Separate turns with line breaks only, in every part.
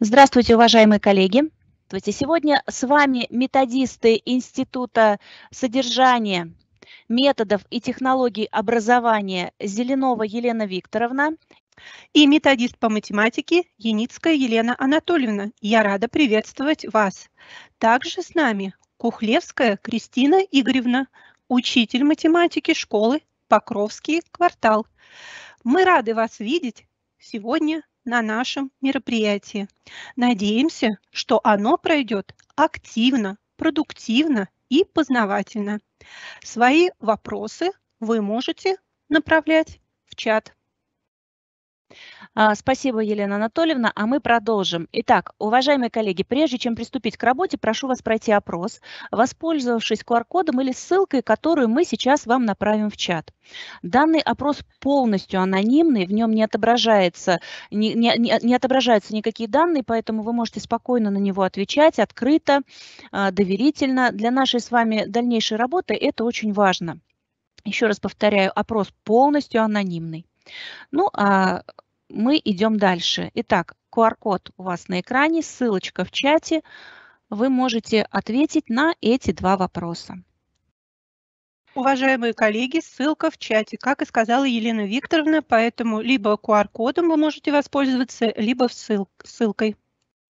Здравствуйте, уважаемые коллеги. Здравствуйте. Сегодня с вами методисты Института содержания методов и технологий
образования Зеленова Елена Викторовна и методист по математике Яницкая Елена Анатольевна. Я рада приветствовать вас. Также с нами Кухлевская Кристина Игоревна, учитель математики школы Покровский квартал. Мы рады вас видеть сегодня на нашем мероприятии. Надеемся, что оно пройдет активно, продуктивно и познавательно. Свои вопросы вы можете направлять в чат. А, спасибо, Елена
Анатольевна, а мы продолжим. Итак, уважаемые коллеги, прежде чем приступить к работе, прошу вас пройти опрос, воспользовавшись QR-кодом или ссылкой, которую мы сейчас вам направим в чат. Данный опрос полностью анонимный, в нем не, отображается, не, не, не отображаются никакие данные, поэтому вы можете спокойно на него отвечать, открыто, а, доверительно. Для нашей с вами дальнейшей работы это очень важно. Еще раз повторяю, опрос полностью анонимный. Ну, а мы идем дальше. Итак, QR-код у вас на экране, ссылочка в чате. Вы можете ответить на эти два вопроса.
Уважаемые коллеги, ссылка в чате, как и сказала Елена Викторовна, поэтому либо QR-кодом вы можете воспользоваться, либо ссыл ссылкой.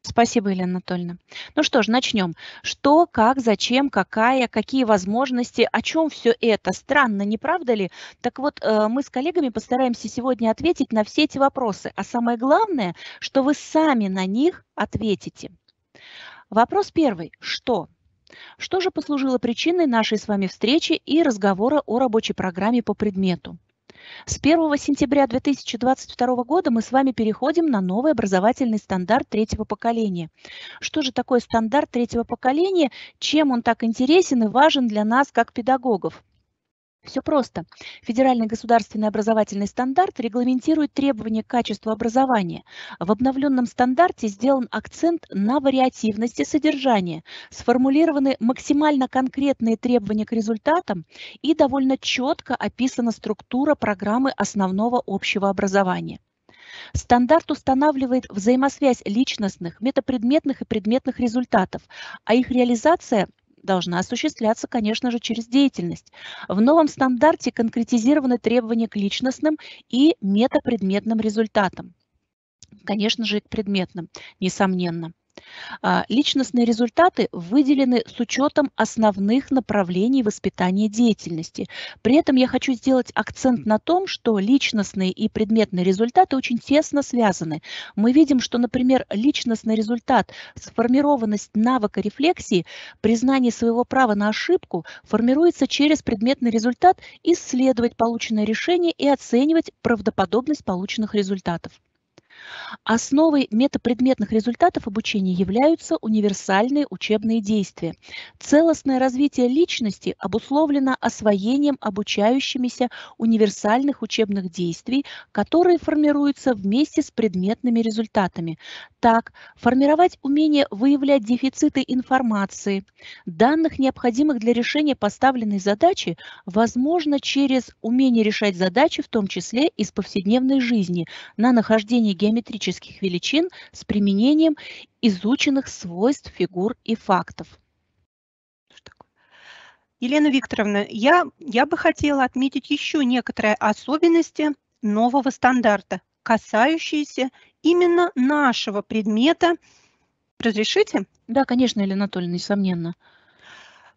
Спасибо, Елена Анатольевна. Ну что ж, начнем. Что, как,
зачем, какая, какие возможности, о чем все это? Странно, не правда ли? Так вот, э, мы с коллегами постараемся сегодня ответить на все эти вопросы. А самое главное, что вы сами на них ответите. Вопрос первый. Что? Что же послужило причиной нашей с вами встречи и разговора о рабочей программе по предмету? С 1 сентября 2022 года мы с вами переходим на новый образовательный стандарт третьего поколения. Что же такое стандарт третьего поколения, чем он так интересен и важен для нас как педагогов? Все просто. Федеральный государственный образовательный стандарт регламентирует требования к качеству образования. В обновленном стандарте сделан акцент на вариативности содержания, сформулированы максимально конкретные требования к результатам и довольно четко описана структура программы основного общего образования. Стандарт устанавливает взаимосвязь личностных, метапредметных и предметных результатов, а их реализация должна осуществляться, конечно же, через деятельность. В новом стандарте конкретизированы требования к личностным и метапредметным результатам. Конечно же, и к предметным, несомненно. А, личностные результаты выделены с учетом основных направлений воспитания деятельности. При этом я хочу сделать акцент на том, что личностные и предметные результаты очень тесно связаны. Мы видим, что, например, личностный результат, сформированность навыка рефлексии, признание своего права на ошибку формируется через предметный результат исследовать полученное решение и оценивать правдоподобность полученных результатов. Основой метапредметных результатов обучения являются универсальные учебные действия. Целостное развитие личности обусловлено освоением обучающимися универсальных учебных действий, которые формируются вместе с предметными результатами. Так, формировать умение выявлять дефициты информации, данных, необходимых для решения поставленной задачи, возможно через умение решать задачи, в том числе из повседневной жизни, на нахождение геометрических величин
с применением изученных свойств фигур и фактов. Елена Викторовна, я, я бы хотела отметить еще некоторые особенности нового стандарта, касающиеся именно нашего предмета. Разрешите? Да, конечно, Елена Анатольевна, несомненно.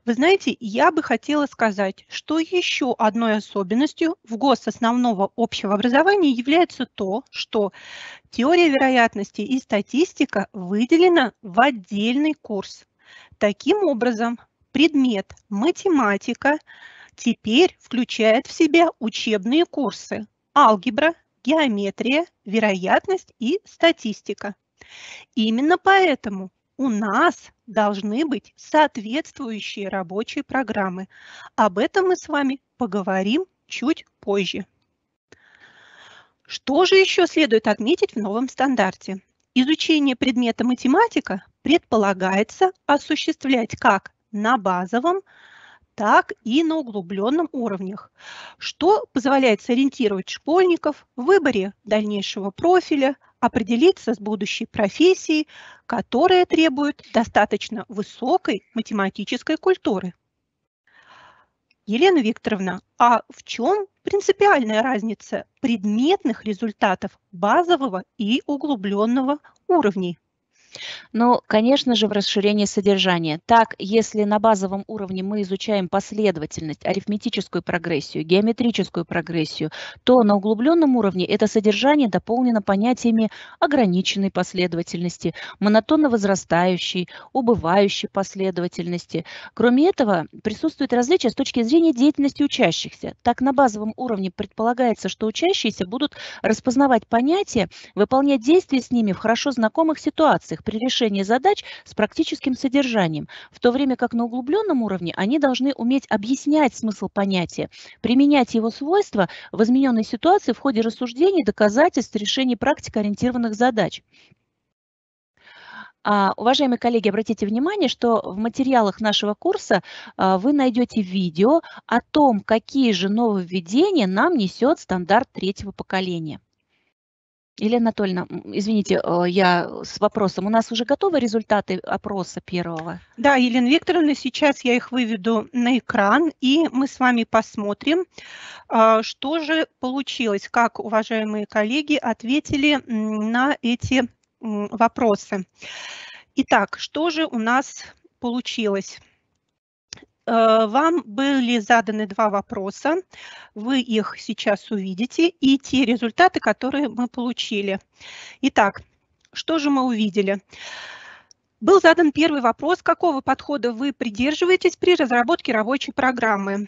Вы знаете, я бы хотела сказать, что еще одной особенностью в ГОС основного общего образования является то, что теория вероятности и статистика выделена в отдельный курс. Таким образом, предмет математика теперь включает в себя учебные курсы алгебра, геометрия, вероятность и статистика. Именно поэтому у нас должны быть соответствующие рабочие программы. Об этом мы с вами поговорим чуть позже. Что же еще следует отметить в новом стандарте? Изучение предмета математика предполагается осуществлять как на базовом, так и на углубленном уровнях, что позволяет сориентировать школьников в выборе дальнейшего профиля, определиться с будущей профессией, которая требует достаточно высокой математической культуры. Елена Викторовна, а в чем принципиальная разница предметных результатов базового и углубленного уровней?
Ну, конечно же, в расширении содержания. Так, если на базовом уровне мы изучаем последовательность, арифметическую прогрессию, геометрическую прогрессию, то на углубленном уровне это содержание дополнено понятиями ограниченной последовательности, монотонно возрастающей, убывающей последовательности. Кроме этого, присутствует различие с точки зрения деятельности учащихся. Так, на базовом уровне предполагается, что учащиеся будут распознавать понятия, выполнять действия с ними в хорошо знакомых ситуациях, их при решении задач с практическим содержанием, в то время как на углубленном уровне они должны уметь объяснять смысл понятия, применять его свойства в измененной ситуации в ходе рассуждений, доказательств, решений практикоориентированных задач. А, уважаемые коллеги, обратите внимание, что в материалах нашего курса а, вы найдете видео о том, какие же нововведения нам несет стандарт третьего поколения. Елена Анатольевна, извините, э, я с вопросом. У нас уже готовы результаты опроса первого? Да,
Елена Викторовна, сейчас я их выведу на экран, и мы с вами посмотрим, а, что же получилось, как уважаемые коллеги ответили на эти вопросы. Итак, что же у нас получилось? Э, вам были заданы два вопроса, вы их сейчас увидите и те результаты, которые мы получили. Итак, что же мы увидели? Был задан первый вопрос, какого подхода вы придерживаетесь при разработке рабочей программы?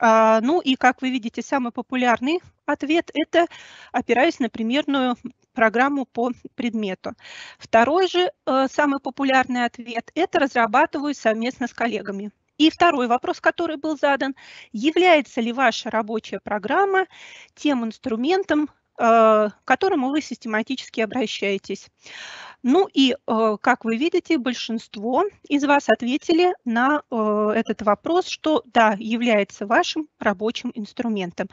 А, ну и, как вы видите, самый популярный ответ – это опираясь на примерную программу по предмету. Второй же э, самый популярный ответ – это разрабатываю совместно с коллегами. И второй вопрос, который был задан, является ли ваша рабочая программа тем инструментом, э, к которому вы систематически обращаетесь. Ну и, э, как вы видите, большинство из вас ответили на э, этот вопрос, что да, является вашим рабочим инструментом.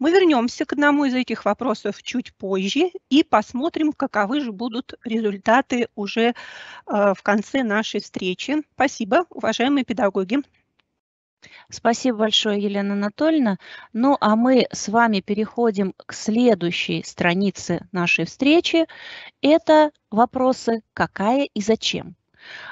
Мы вернемся к одному из этих вопросов чуть позже и посмотрим, каковы же будут результаты уже э, в конце нашей встречи. Спасибо, уважаемые педагоги. Спасибо большое, Елена Анатольевна. Ну, а мы с вами
переходим к следующей странице нашей встречи. Это вопросы «Какая и зачем?».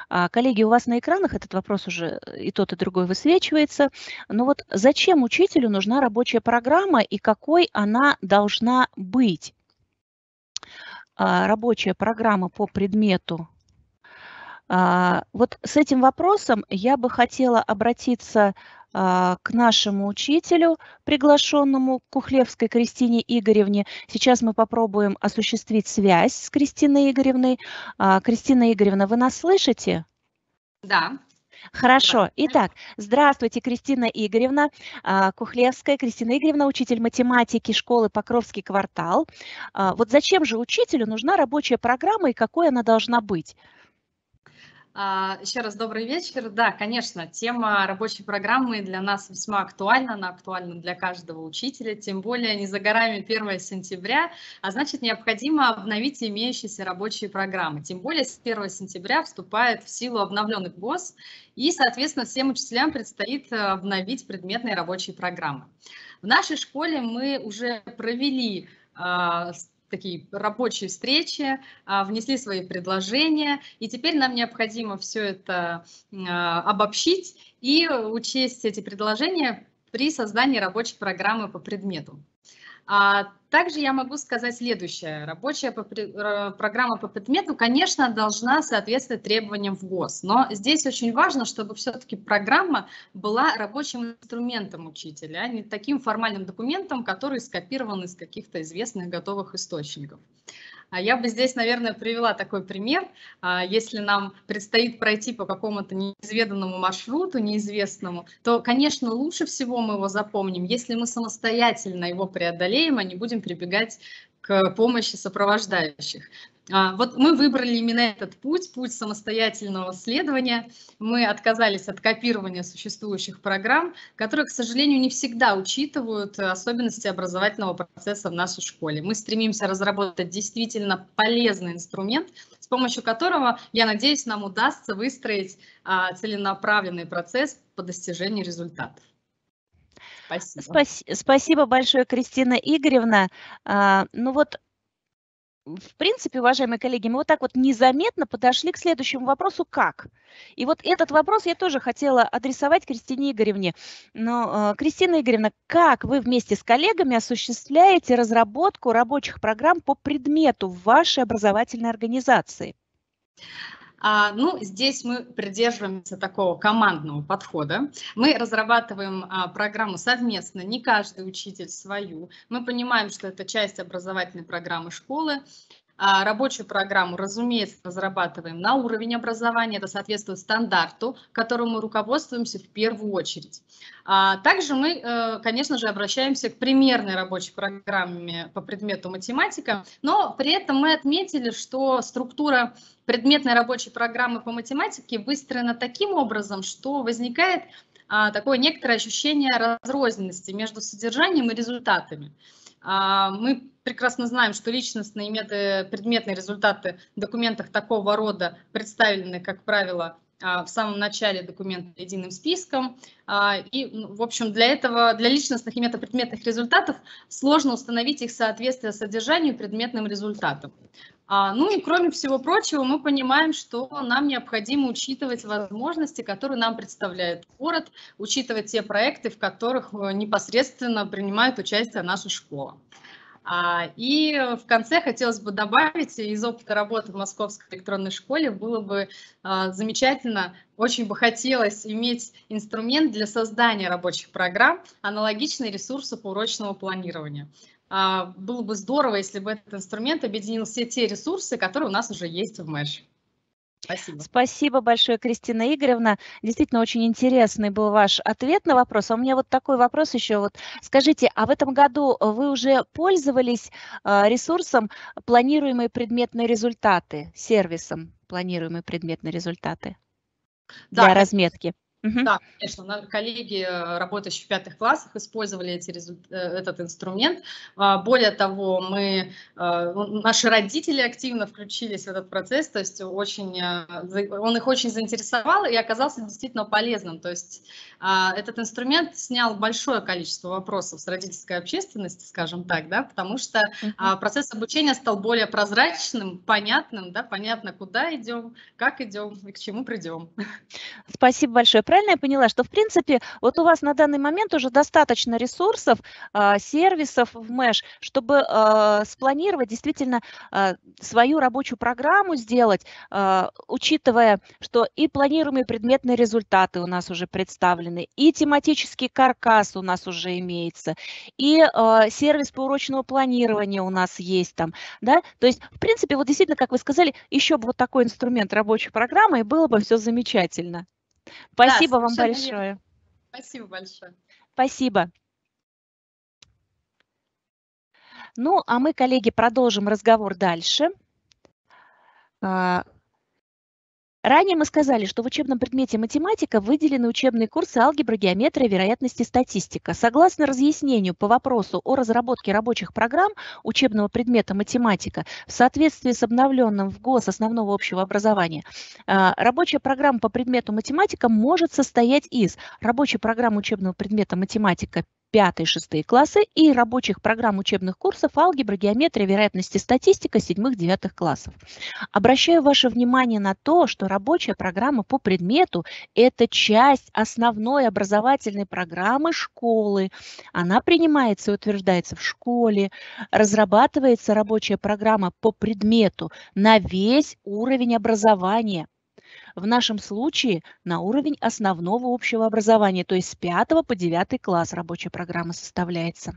А, коллеги, у вас на экранах этот вопрос уже э, и тот, и другой высвечивается. Но ну вот зачем учителю нужна рабочая программа и какой она должна быть? А, рабочая программа по предмету а, вот с этим вопросом я бы хотела обратиться а, к нашему учителю, приглашенному Кухлевской Кристине Игоревне. Сейчас мы попробуем осуществить связь с Кристиной Игоревной. А, Кристина Игоревна, вы нас слышите? Да. Хорошо. Итак, здравствуйте, Кристина Игоревна Кухлевская. Кристина Игоревна, учитель математики школы Покровский квартал. Вот зачем же учителю нужна рабочая программа и какой она должна быть?
А, Еще раз добрый вечер. Да, конечно, тема рабочей программы для нас весьма актуальна, она актуальна для каждого учителя, тем более не за горами 1 сентября, а значит необходимо обновить имеющиеся рабочие программы. Тем более с 1 сентября вступает в силу обновленный ГОС, и, соответственно, всем учителям предстоит э, обновить предметные рабочие программы. В нашей школе мы уже провели э, такие рабочие встречи, а, внесли свои предложения, и теперь нам необходимо все это а, обобщить и учесть эти предложения при создании рабочей программы по предмету. А также я могу сказать следующее. Рабочая э, программа по предмету, конечно, должна соответствовать требованиям в ГОС, но здесь очень важно, чтобы все-таки программа была рабочим инструментом учителя, а не таким формальным документом, который скопирован из каких-то известных готовых источников. А я бы здесь, наверное, привела такой пример. А, если нам предстоит пройти по какому-то неизведанному маршруту, неизвестному, то, конечно, лучше всего мы его запомним, если мы самостоятельно его преодолеем, а не будем прибегать к помощи сопровождающих. А, вот мы выбрали именно этот путь, путь самостоятельного следования. Мы отказались от копирования существующих программ, которые, к сожалению, не всегда учитывают особенности образовательного процесса в нашей школе. Мы стремимся разработать действительно полезный инструмент, с помощью которого, я надеюсь, нам удастся выстроить а, целенаправленный процесс по достижению результатов. Спасибо.
Спасибо большое, Кристина Игоревна. А, ну вот в принципе, уважаемые коллеги, мы вот так вот незаметно подошли к следующему вопросу «как?». И вот этот вопрос я тоже хотела адресовать Кристине Игоревне. Но, э, Кристина Игоревна, как вы вместе с коллегами осуществляете разработку рабочих программ по предмету в вашей образовательной организации?
А, ну, здесь мы придерживаемся такого командного подхода. Мы разрабатываем а, программу совместно, не каждый учитель свою. Мы понимаем, что это часть образовательной программы школы, а, рабочую программу, разумеется, разрабатываем на уровень образования, это соответствует стандарту, которому мы руководствуемся в первую очередь. А, также мы, э, конечно же, обращаемся к примерной рабочей программе по предмету математика, но при этом мы отметили, что структура предметной рабочей программы по математике выстроена таким образом, что возникает а, такое некоторое ощущение разрозненности между содержанием и результатами. А, мы прекрасно знаем, что личностные и предметные результаты в документах такого рода представлены, как правило, а, в самом начале документа единым списком. А, и, ну, в общем, для этого, для личностных и метапредметных результатов сложно установить их соответствие содержанию предметным результатам. А, ну и кроме всего прочего, мы понимаем, что нам необходимо учитывать возможности, которые нам представляет город, учитывать те проекты, в которых э, непосредственно принимает участие наша школа. И э, в конце хотелось бы добавить, из опыта работы в Московской электронной школе было бы а, замечательно, очень бы хотелось иметь инструмент для создания рабочих программ, аналогичный ресурсу по урочного планирования. А, было бы здорово, если бы этот инструмент объединил все те ресурсы, которые у нас уже есть в Mesh. Спасибо.
Спасибо большое, Кристина Игоревна. Действительно, очень интересный был ваш ответ на вопрос. А у меня вот такой вопрос еще. Вот скажите, а в этом году вы уже пользовались а, ресурсом планируемые предметные результаты, сервисом планируемые предметные результаты да, для э, разметки?
Да, конечно, коллеги, э, работающие в пятых классах, использовали эти, э, этот инструмент. А, более того, мы, э, наши родители активно включились в этот процесс, то есть очень, он их очень заинтересовал и оказался действительно полезным. То есть а, этот инструмент снял большое количество вопросов с родительской общественности, скажем так, да, потому что а, процесс обучения стал более прозрачным, понятным, да, понятно, куда идем, как идем и к чему придем.
Спасибо большое правильно я поняла, что в принципе вот у вас на данный момент уже достаточно ресурсов, а, сервисов в Mesh, чтобы а, спланировать действительно а, свою рабочую программу сделать, учитывая, что и планируемые предметные результаты у нас уже представлены, и тематический каркас у нас уже имеется, и сервис по урочному планированию у нас есть там, да, то есть в принципе вот действительно, как вы сказали, еще бы вот такой инструмент рабочей программы, и было бы все замечательно. Спасибо да, вам большое. Верно.
Спасибо большое.
Спасибо. Ну, а мы, коллеги, продолжим разговор дальше. А, Ранее мы сказали, что в учебном предмете математика выделены учебные курсы алгебра, геометрия, вероятности, статистика. Согласно разъяснению по вопросу о разработке рабочих программ учебного предмета математика, в соответствии с обновленным в ГОС основного общего образования, э, рабочая программа по предмету математика может состоять из рабочей программы учебного предмета математика 5-6 классы и рабочих программ учебных курсов алгебра, геометрия, вероятности статистика 7-9 классов. Обращаю ваше внимание на то, что рабочая программа по предмету – это часть основной образовательной программы школы. Она принимается и утверждается в школе. Разрабатывается рабочая программа по предмету на весь уровень образования – в нашем случае на уровень основного общего образования, то есть с 5 по 9 класс рабочая программа составляется.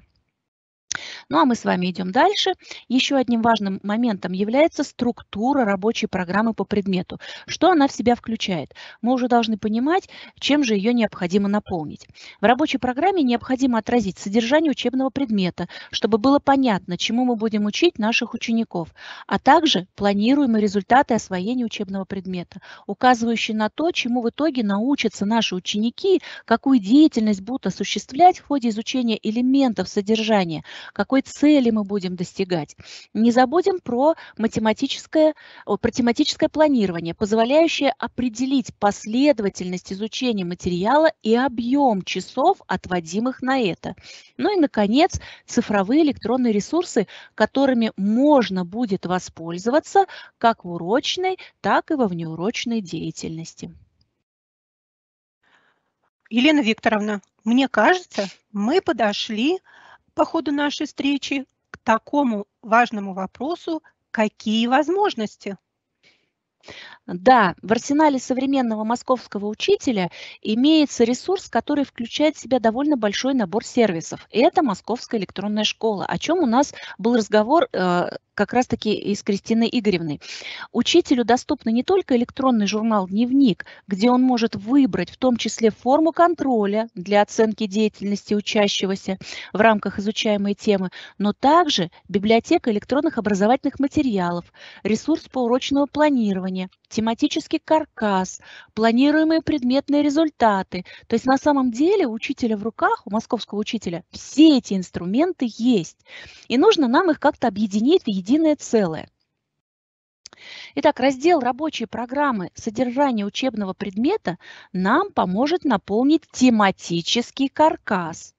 Ну а мы с вами идем дальше. Еще одним важным моментом является структура рабочей программы по предмету. Что она в себя включает? Мы уже должны понимать, чем же ее необходимо наполнить. В рабочей программе необходимо отразить содержание учебного предмета, чтобы было понятно, чему мы будем учить наших учеников, а также планируемые результаты освоения учебного предмета, указывающие на то, чему в итоге научатся наши ученики, какую деятельность будут осуществлять в ходе изучения элементов содержания, какой цели мы будем достигать. Не забудем про математическое, про тематическое планирование, позволяющее определить последовательность изучения материала и объем часов, отводимых на это. Ну и, наконец, цифровые электронные ресурсы, которыми можно будет воспользоваться как в урочной,
так и во внеурочной деятельности. Елена Викторовна, мне кажется, мы подошли по ходу нашей встречи к такому важному вопросу, какие возможности?
Да, в арсенале современного московского учителя имеется ресурс, который включает в себя довольно большой набор сервисов. И это Московская электронная школа, о чем у нас был разговор э, как раз-таки из Кристины Игоревны. Учителю доступны не только электронный журнал «Дневник», где он может выбрать в том числе форму контроля для оценки деятельности учащегося в рамках изучаемой темы, но также библиотека электронных образовательных материалов, ресурс поурочного планирования, тематический каркас, планируемые предметные результаты. То есть на самом деле учителя в руках, у московского учителя, все эти инструменты есть. И нужно нам их как-то объединить в единое единое целое. Итак, раздел рабочей программы. Содержание учебного предмета» нам поможет наполнить тематический каркас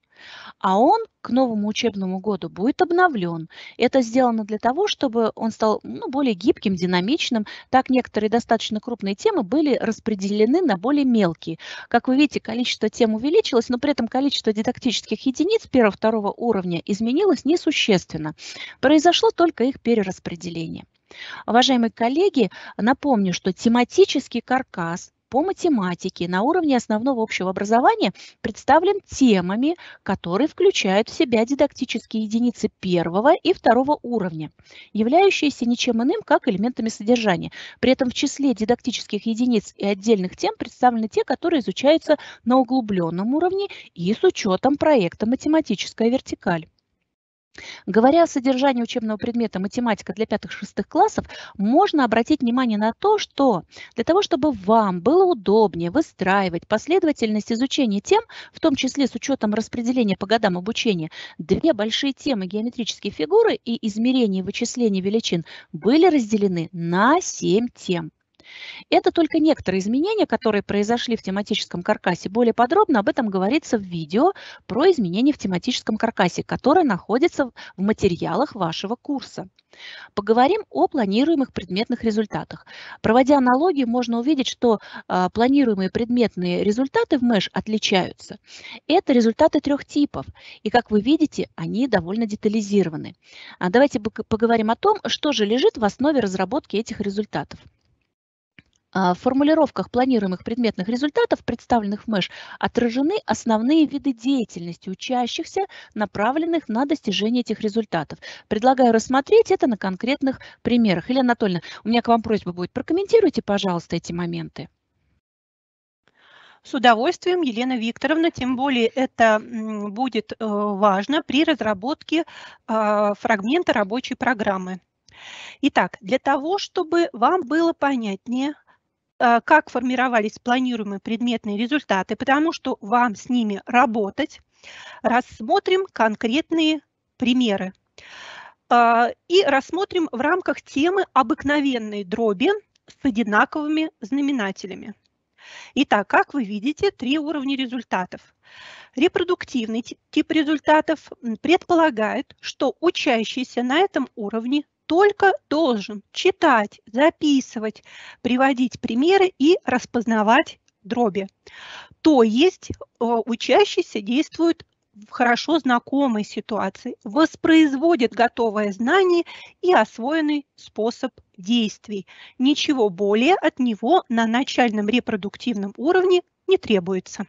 а он к новому учебному году будет обновлен. Это сделано для того, чтобы он стал ну, более гибким, динамичным. Так некоторые достаточно крупные темы были распределены на более мелкие. Как вы видите, количество тем увеличилось, но при этом количество дидактических единиц первого-второго уровня изменилось несущественно. Произошло только их перераспределение. Уважаемые коллеги, напомню, что тематический каркас по математике на уровне основного общего образования представлен темами, которые включают в себя дидактические единицы первого и второго уровня, являющиеся ничем иным, как элементами содержания. При этом в числе дидактических единиц и отдельных тем представлены те, которые изучаются на углубленном уровне и с учетом проекта «Математическая вертикаль». Говоря о содержании учебного предмета математика для пятых-шестых классов, можно обратить внимание на то, что для того, чтобы вам было удобнее выстраивать последовательность изучения тем, в том числе с учетом распределения по годам обучения, две большие темы геометрические фигуры и «Измерение и вычисления величин были разделены на семь тем. Это только некоторые изменения, которые произошли в тематическом каркасе. Более подробно об этом говорится в видео про изменения в тематическом каркасе, которое находится в материалах вашего курса. Поговорим о планируемых предметных результатах. Проводя аналогию, можно увидеть, что э, планируемые предметные результаты в МЭШ отличаются. Это результаты трех типов, и, как вы видите, они довольно детализированы. А давайте поговорим о том, что же лежит в основе разработки этих результатов. А, в формулировках планируемых предметных результатов, представленных в МЭШ, отражены основные виды деятельности учащихся, направленных на достижение этих результатов. Предлагаю рассмотреть это на конкретных примерах. Елена Анатольевна, у меня к вам просьба будет, прокомментируйте, пожалуйста, эти моменты. С
удовольствием, Елена Викторовна, тем более это будет э, важно при разработке а, фрагмента рабочей программы. Итак, для того, чтобы вам было понятнее, Э, как формировались планируемые предметные результаты, потому что вам с ними работать. Рассмотрим конкретные примеры. Э, и рассмотрим в рамках темы обыкновенной дроби с одинаковыми знаменателями. Итак, как вы видите, три уровня результатов. Репродуктивный тип результатов предполагает, что учащийся на этом уровне только должен читать, записывать, приводить примеры и распознавать дроби. То есть э, учащийся действует в хорошо знакомой ситуации, воспроизводит готовое знание и освоенный способ действий. Ничего более от него на начальном репродуктивном уровне не требуется.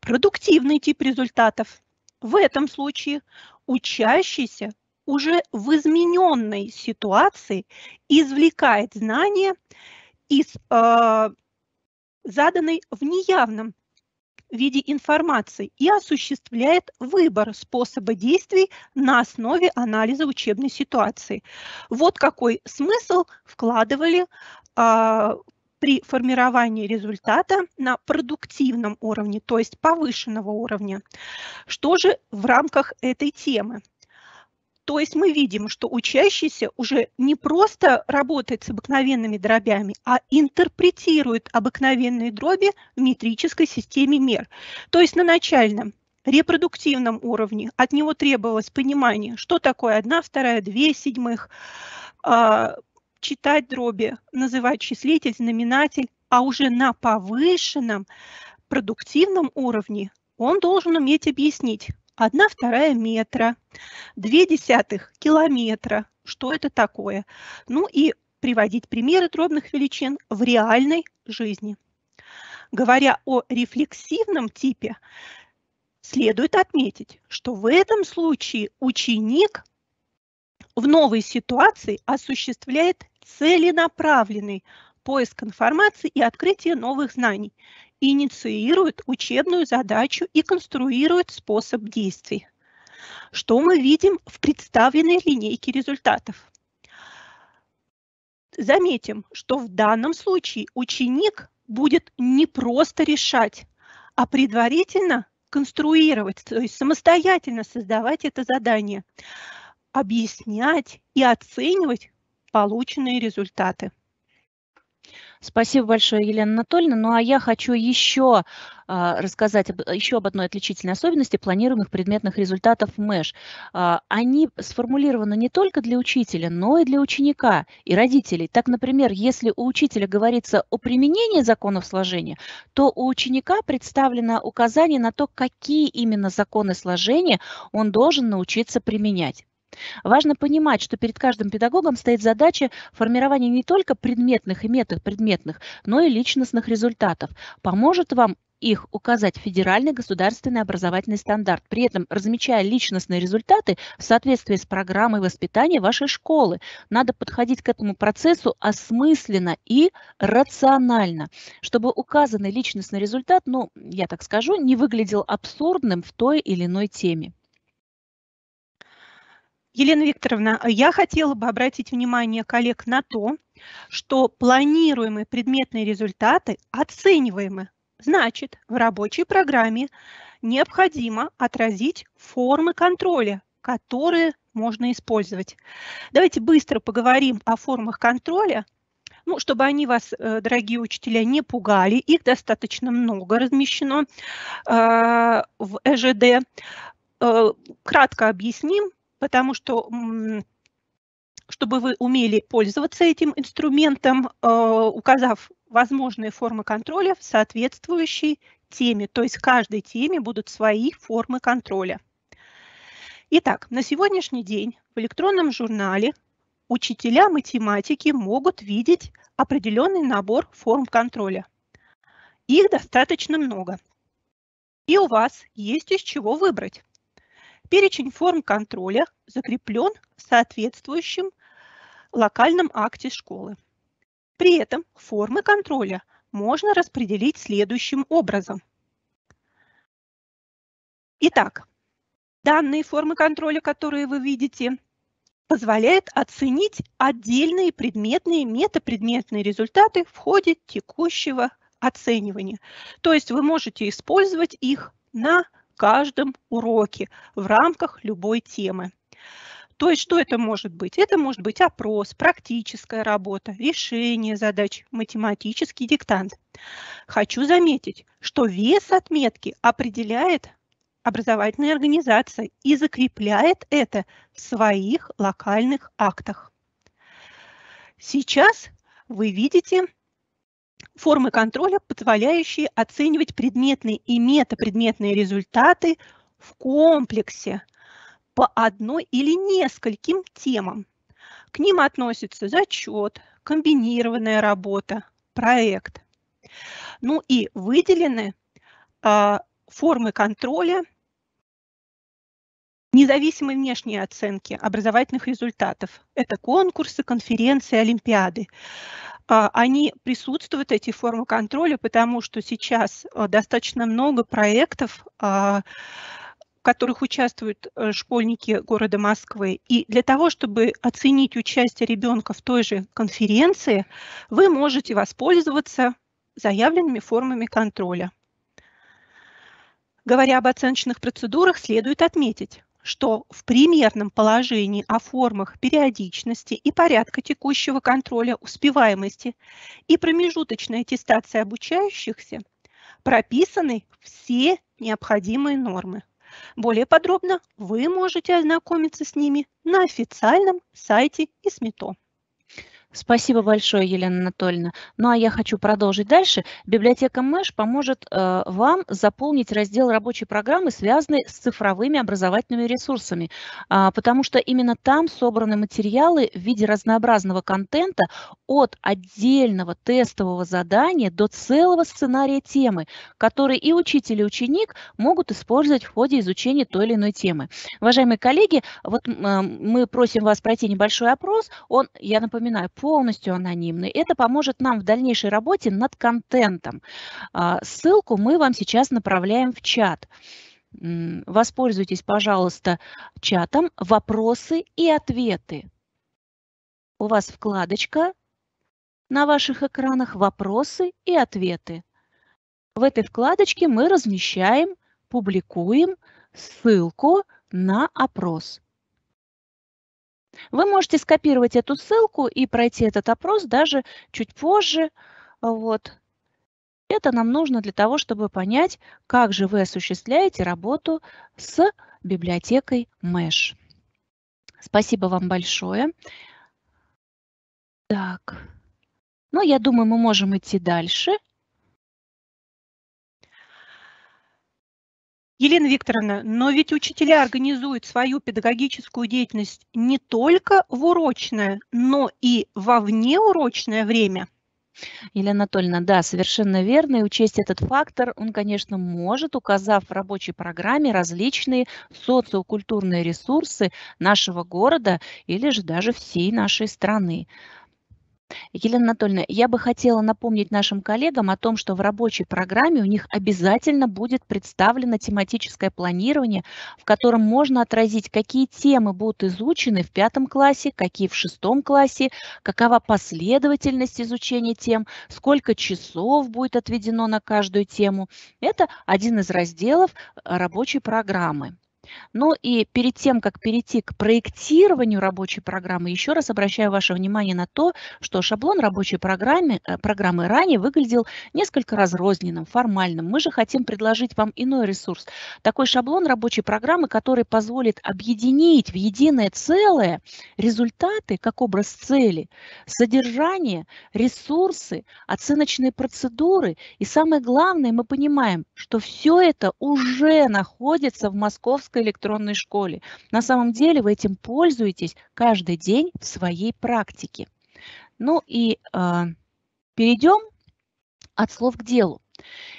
Продуктивный тип результатов. В этом случае учащийся уже в измененной ситуации извлекает знания из э, заданной в неявном виде информации и осуществляет выбор способа действий на основе анализа учебной ситуации. Вот какой смысл вкладывали э, при формировании результата на продуктивном уровне, то есть повышенного уровня. Что же в рамках этой темы? То есть мы видим, что учащийся уже не просто работает с обыкновенными дробями, а интерпретирует обыкновенные дроби в метрической системе мер. То есть на начальном репродуктивном уровне от него требовалось понимание, что такое одна, вторая, две седьмых, а, читать дроби, называть числитель, знаменатель, а уже на повышенном продуктивном уровне он должен уметь объяснить, Одна вторая метра, две десятых километра. Что это такое? Ну и приводить примеры дробных величин в реальной жизни. Говоря о рефлексивном типе, следует отметить, что в этом случае ученик в новой ситуации осуществляет целенаправленный поиск информации и открытие новых знаний инициирует учебную задачу и конструирует способ действий. Что мы видим в представленной линейке результатов? Заметим, что в данном случае ученик будет не просто решать, а предварительно конструировать, то есть самостоятельно создавать это задание, объяснять и оценивать полученные результаты. Спасибо большое, Елена Анатольевна. Ну а я хочу еще
а, рассказать еще об одной отличительной особенности планируемых предметных результатов МЭШ. А, они сформулированы не только для учителя, но и для ученика и родителей. Так, например, если у учителя говорится о применении законов сложения, то у ученика представлено указание на то, какие именно законы сложения он должен научиться применять. Важно понимать, что перед каждым педагогом стоит задача формирования не только предметных и метапредметных, но и личностных результатов. Поможет вам их указать федеральный государственный образовательный стандарт, при этом размечая личностные результаты в соответствии с программой воспитания вашей школы. Надо подходить к этому процессу осмысленно и рационально, чтобы указанный личностный результат, ну, я так скажу, не выглядел абсурдным в той или иной теме.
Елена Викторовна, я хотела бы обратить внимание коллег на то, что планируемые предметные результаты оцениваемы. Значит, в рабочей программе необходимо отразить формы контроля, которые можно использовать. Давайте быстро поговорим о формах контроля, ну, чтобы они вас, э, дорогие учителя, не пугали. Их достаточно много размещено э, в ЭЖД. Э, кратко объясним, потому что чтобы вы умели пользоваться этим инструментом, э, указав возможные формы контроля в соответствующей теме. То есть каждой теме будут свои формы контроля. Итак, на сегодняшний день в электронном журнале учителя математики могут видеть определенный набор форм контроля. Их достаточно много. И у вас есть из чего выбрать. Перечень форм контроля закреплен в соответствующем локальном акте школы. При этом формы контроля можно распределить следующим образом. Итак, данные формы контроля, которые вы видите, позволяют оценить отдельные предметные, метапредметные результаты в ходе текущего оценивания. То есть вы можете использовать их на каждом уроке в рамках любой темы. То есть что это может быть? Это может быть опрос, практическая работа, решение задач, математический диктант. Хочу заметить, что вес отметки определяет образовательная организация и закрепляет это в своих локальных актах. Сейчас вы видите формы контроля, позволяющие оценивать предметные и метапредметные результаты в комплексе по одной или нескольким темам. К ним относятся зачет, комбинированная работа, проект. Ну и выделены а, формы контроля независимой внешней оценки образовательных результатов. Это конкурсы, конференции, олимпиады. А, они присутствуют, эти формы контроля, потому что сейчас а, достаточно много проектов, а, в которых участвуют э, школьники города Москвы. И для того, чтобы оценить участие ребенка в той же конференции, вы можете воспользоваться заявленными формами контроля. Говоря об оценочных процедурах, следует отметить, что в примерном положении о формах периодичности и порядка текущего контроля успеваемости и промежуточной аттестации обучающихся прописаны все необходимые нормы. Более подробно вы можете ознакомиться с ними на официальном сайте ИСМИТО.
Спасибо большое, Елена Анатольевна. Ну а я хочу продолжить дальше. Библиотека Мэш поможет э, вам заполнить раздел рабочей программы, связанный с цифровыми образовательными ресурсами, э, потому что именно там собраны материалы в виде разнообразного контента от отдельного тестового задания до целого сценария темы, который и учитель, и ученик могут использовать в ходе изучения той или иной темы. Уважаемые коллеги, вот э, мы просим вас пройти небольшой опрос. Он, я напоминаю, полностью анонимный. Это поможет нам в дальнейшей работе над контентом. А, ссылку мы вам сейчас направляем в чат. Воспользуйтесь, пожалуйста, чатом «Вопросы и ответы». У вас вкладочка на ваших экранах «Вопросы и ответы». В этой вкладочке мы размещаем, публикуем ссылку на опрос. Вы можете скопировать эту ссылку и пройти этот опрос даже чуть позже. Вот. Это нам нужно для того, чтобы понять, как же вы осуществляете работу с библиотекой Mesh. Спасибо вам большое. Так, ну, я думаю, мы можем идти дальше.
Елена Викторовна, но ведь учителя организуют свою педагогическую деятельность не только в урочное, но и во внеурочное время. Елена Анатольевна, да, совершенно верно. И учесть этот фактор,
он, конечно, может, указав в рабочей программе различные социокультурные ресурсы нашего города или же даже всей нашей страны. Елена Анатольевна, я бы хотела напомнить нашим коллегам о том, что в рабочей программе у них обязательно будет представлено тематическое планирование, в котором можно отразить, какие темы будут изучены в пятом классе, какие в шестом классе, какова последовательность изучения тем, сколько часов будет отведено на каждую тему. Это один из разделов э, рабочей программы. Ну и перед тем, как перейти к проектированию рабочей программы, еще раз обращаю ваше внимание на то, что шаблон рабочей программы, э, программы ранее выглядел несколько разрозненным, формальным. Мы же хотим предложить вам иной ресурс. Такой шаблон рабочей программы, который позволит объединить в единое целое результаты, как образ цели, содержание, ресурсы, оценочные процедуры. И самое главное, мы понимаем, что все это уже находится в московском Московской электронной школе. На самом деле вы этим пользуетесь каждый день в своей практике. Ну и э, перейдем от слов к делу.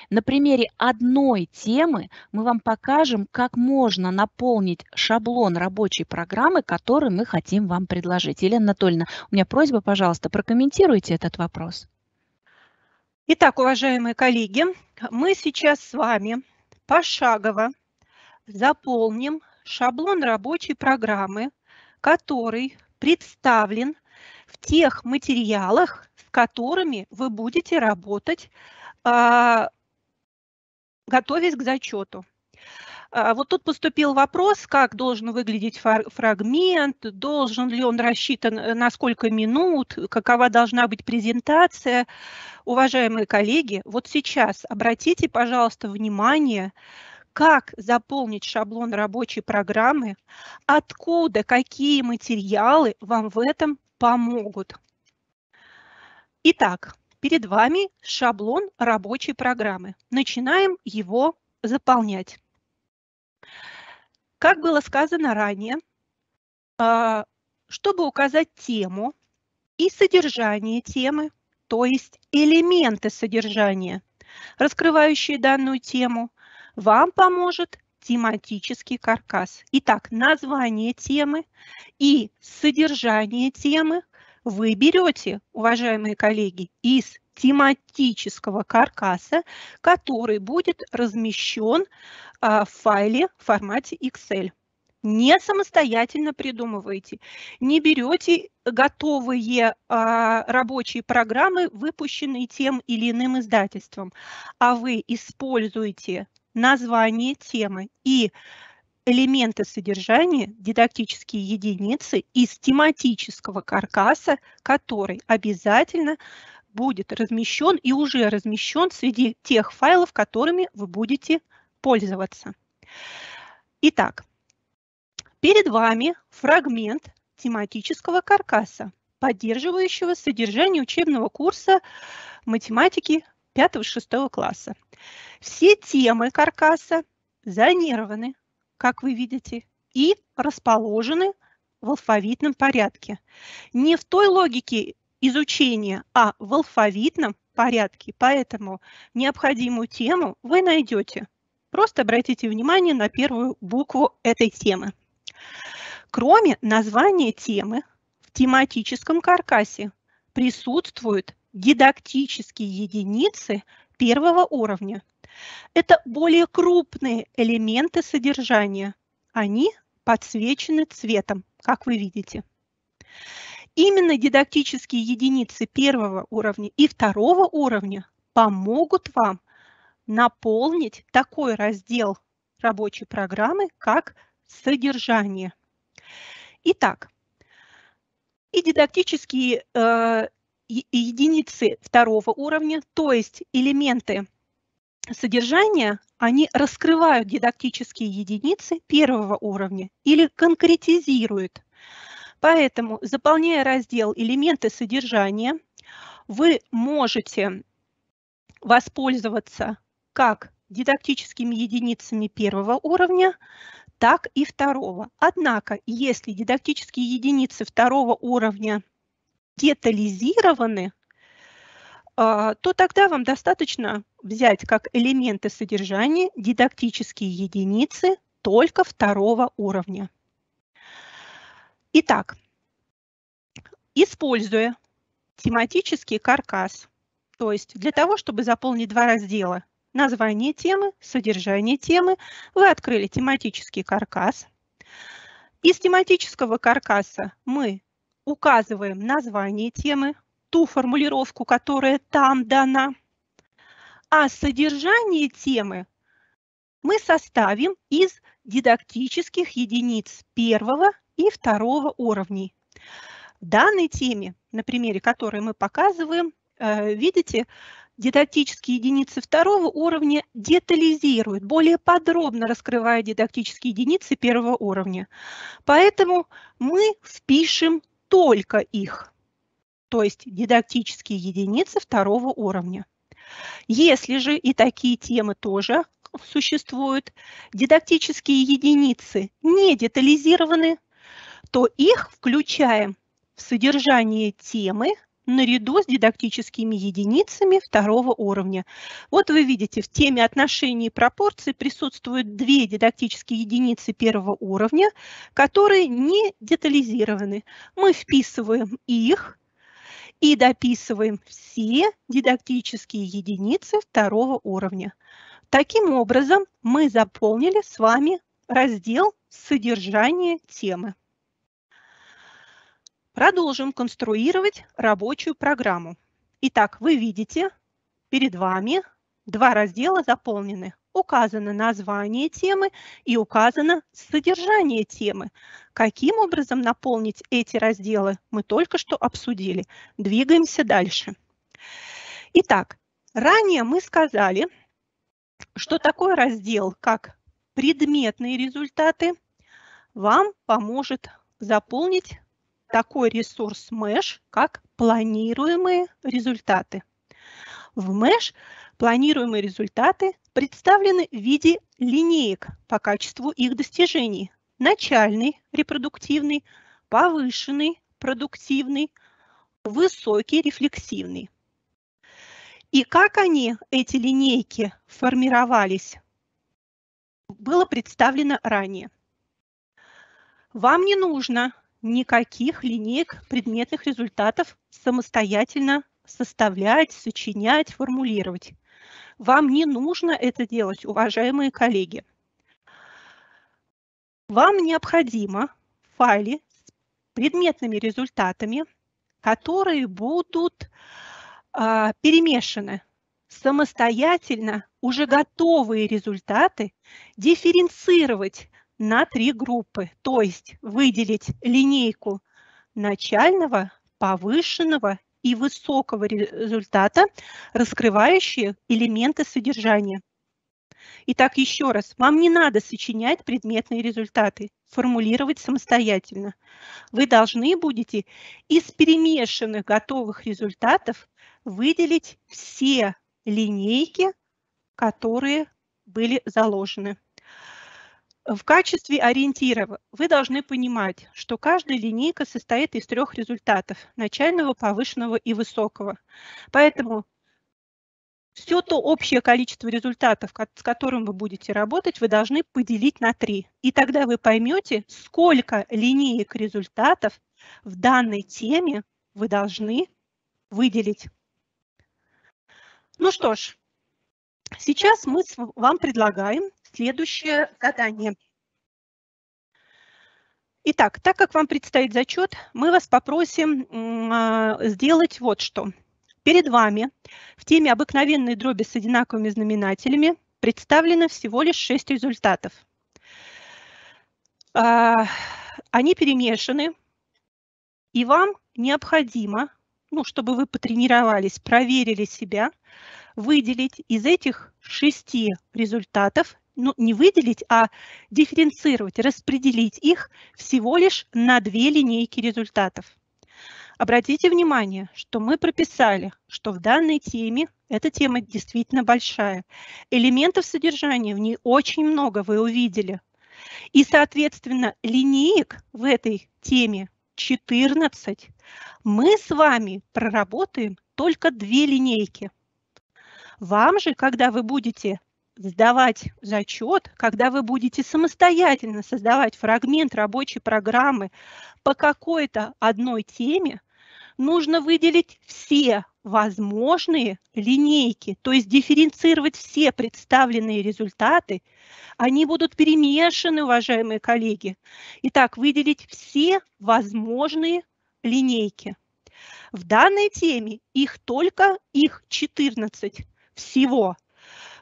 На примере одной темы мы вам покажем, как можно наполнить шаблон рабочей программы, который мы хотим вам предложить. Елена Анатольевна, у меня просьба, пожалуйста, прокомментируйте этот вопрос.
Итак, уважаемые коллеги, мы сейчас с вами пошагово заполним шаблон рабочей программы, который представлен в тех материалах, с которыми вы будете работать, а, готовясь к зачету. А, вот тут поступил вопрос, как должен выглядеть фрагмент, должен ли он рассчитан э, на сколько минут, какова должна быть презентация. Уважаемые коллеги, вот сейчас обратите, пожалуйста, внимание как заполнить шаблон рабочей программы, откуда, какие материалы вам в этом помогут. Итак, перед вами шаблон рабочей программы. Начинаем его заполнять. Как было сказано ранее, а, чтобы указать тему и содержание темы, то есть элементы содержания, раскрывающие данную тему, вам поможет тематический каркас. Итак, название темы и содержание темы вы берете, уважаемые коллеги, из тематического каркаса, который будет размещен а, в файле в формате Excel. Не самостоятельно придумываете, не берете готовые а, рабочие программы, выпущенные тем или иным издательством, а вы используете название темы и элементы содержания, дидактические единицы из тематического каркаса, который обязательно будет размещен и уже размещен среди тех файлов, которыми вы будете пользоваться. Итак, перед вами фрагмент тематического каркаса, поддерживающего содержание учебного курса математики 5-6 класса. Все темы каркаса зонированы, как вы видите, и расположены в алфавитном порядке. Не в той логике изучения, а в алфавитном порядке. Поэтому необходимую тему вы найдете. Просто обратите внимание на первую букву этой темы. Кроме названия темы, в тематическом каркасе присутствуют дидактические единицы первого уровня. Это более крупные элементы содержания. Они подсвечены цветом, как вы видите. Именно дидактические единицы первого уровня и второго уровня помогут вам наполнить такой раздел рабочей программы, как содержание. Итак, и дидактические э, единицы второго уровня, то есть элементы содержания, они раскрывают дидактические единицы первого уровня или конкретизируют. Поэтому, заполняя раздел «Элементы содержания», вы можете воспользоваться как дидактическими единицами первого уровня, так и второго. Однако, если дидактические единицы второго уровня детализированы, а, то тогда вам достаточно взять как элементы содержания дидактические единицы только второго уровня. Итак, используя тематический каркас, то есть для того, чтобы заполнить два раздела название темы, содержание темы, вы открыли тематический каркас. Из тематического каркаса мы указываем название темы, ту формулировку, которая там дана. А содержание темы мы составим из дидактических единиц первого и второго уровней. В данной теме, на примере которой мы показываем, э, видите, дидактические единицы второго уровня детализируют, более подробно раскрывая дидактические единицы первого уровня. Поэтому мы впишем только их, то есть дидактические единицы второго уровня. Если же и такие темы тоже существуют, дидактические единицы не детализированы, то их включаем в содержание темы наряду с дидактическими единицами второго уровня. Вот вы видите, в теме отношений и пропорций присутствуют две дидактические единицы первого уровня, которые не детализированы. Мы вписываем их и дописываем все дидактические единицы второго уровня. Таким образом, мы заполнили с вами раздел «Содержание темы». Продолжим конструировать рабочую программу. Итак, вы видите, перед вами два раздела заполнены. Указано название темы и указано содержание темы. Каким образом наполнить эти разделы, мы только что обсудили. Двигаемся дальше. Итак, ранее мы сказали, что такой раздел, как предметные результаты, вам поможет заполнить такой ресурс Mesh, как планируемые результаты. В Mesh планируемые результаты представлены в виде линеек по качеству их достижений. Начальный репродуктивный, повышенный продуктивный, высокий рефлексивный. И как они, эти линейки, формировались, было представлено ранее. Вам не нужно никаких линеек предметных результатов самостоятельно составлять, сочинять, формулировать. Вам не нужно это делать, уважаемые коллеги. Вам необходимо файли с предметными результатами, которые будут э, перемешаны самостоятельно уже готовые результаты дифференцировать на три группы, то есть выделить линейку начального, повышенного и высокого результата, раскрывающие элементы содержания. Итак, еще раз, вам не надо сочинять предметные результаты, формулировать самостоятельно. Вы должны будете из перемешанных готовых результатов выделить все линейки, которые были заложены. В качестве ориентиров вы должны понимать, что каждая линейка состоит из трех результатов – начального, повышенного и высокого. Поэтому все то общее количество результатов, с которым вы будете работать, вы должны поделить на три, И тогда вы поймете, сколько линеек результатов в данной теме вы должны выделить. Ну что ж, сейчас мы вам предлагаем Следующее задание. Итак, так как вам предстоит зачет, мы вас попросим а, сделать вот что. Перед вами в теме «Обыкновенные дроби с одинаковыми знаменателями» представлено всего лишь 6 результатов. А, они перемешаны, и вам необходимо, ну, чтобы вы потренировались, проверили себя, выделить из этих шести результатов ну, не выделить, а дифференцировать, распределить их всего лишь на две линейки результатов. Обратите внимание, что мы прописали, что в данной теме, эта тема действительно большая, элементов содержания в ней очень много, вы увидели. И, соответственно, линеек в этой теме 14. Мы с вами проработаем только две линейки. Вам же, когда вы будете сдавать зачет, когда вы будете самостоятельно создавать фрагмент рабочей программы по какой-то одной теме, нужно выделить все возможные линейки, то есть дифференцировать все представленные результаты. Они будут перемешаны, уважаемые коллеги. Итак, выделить все возможные линейки. В данной теме их только их 14 всего –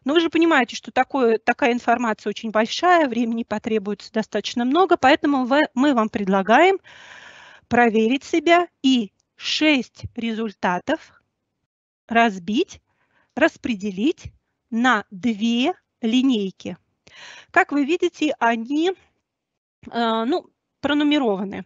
но ну, вы же понимаете, что такое, такая информация очень большая, времени потребуется достаточно много, поэтому вы, мы вам предлагаем проверить себя и 6 результатов разбить, распределить на две линейки. Как вы видите, они э, ну, пронумерованы.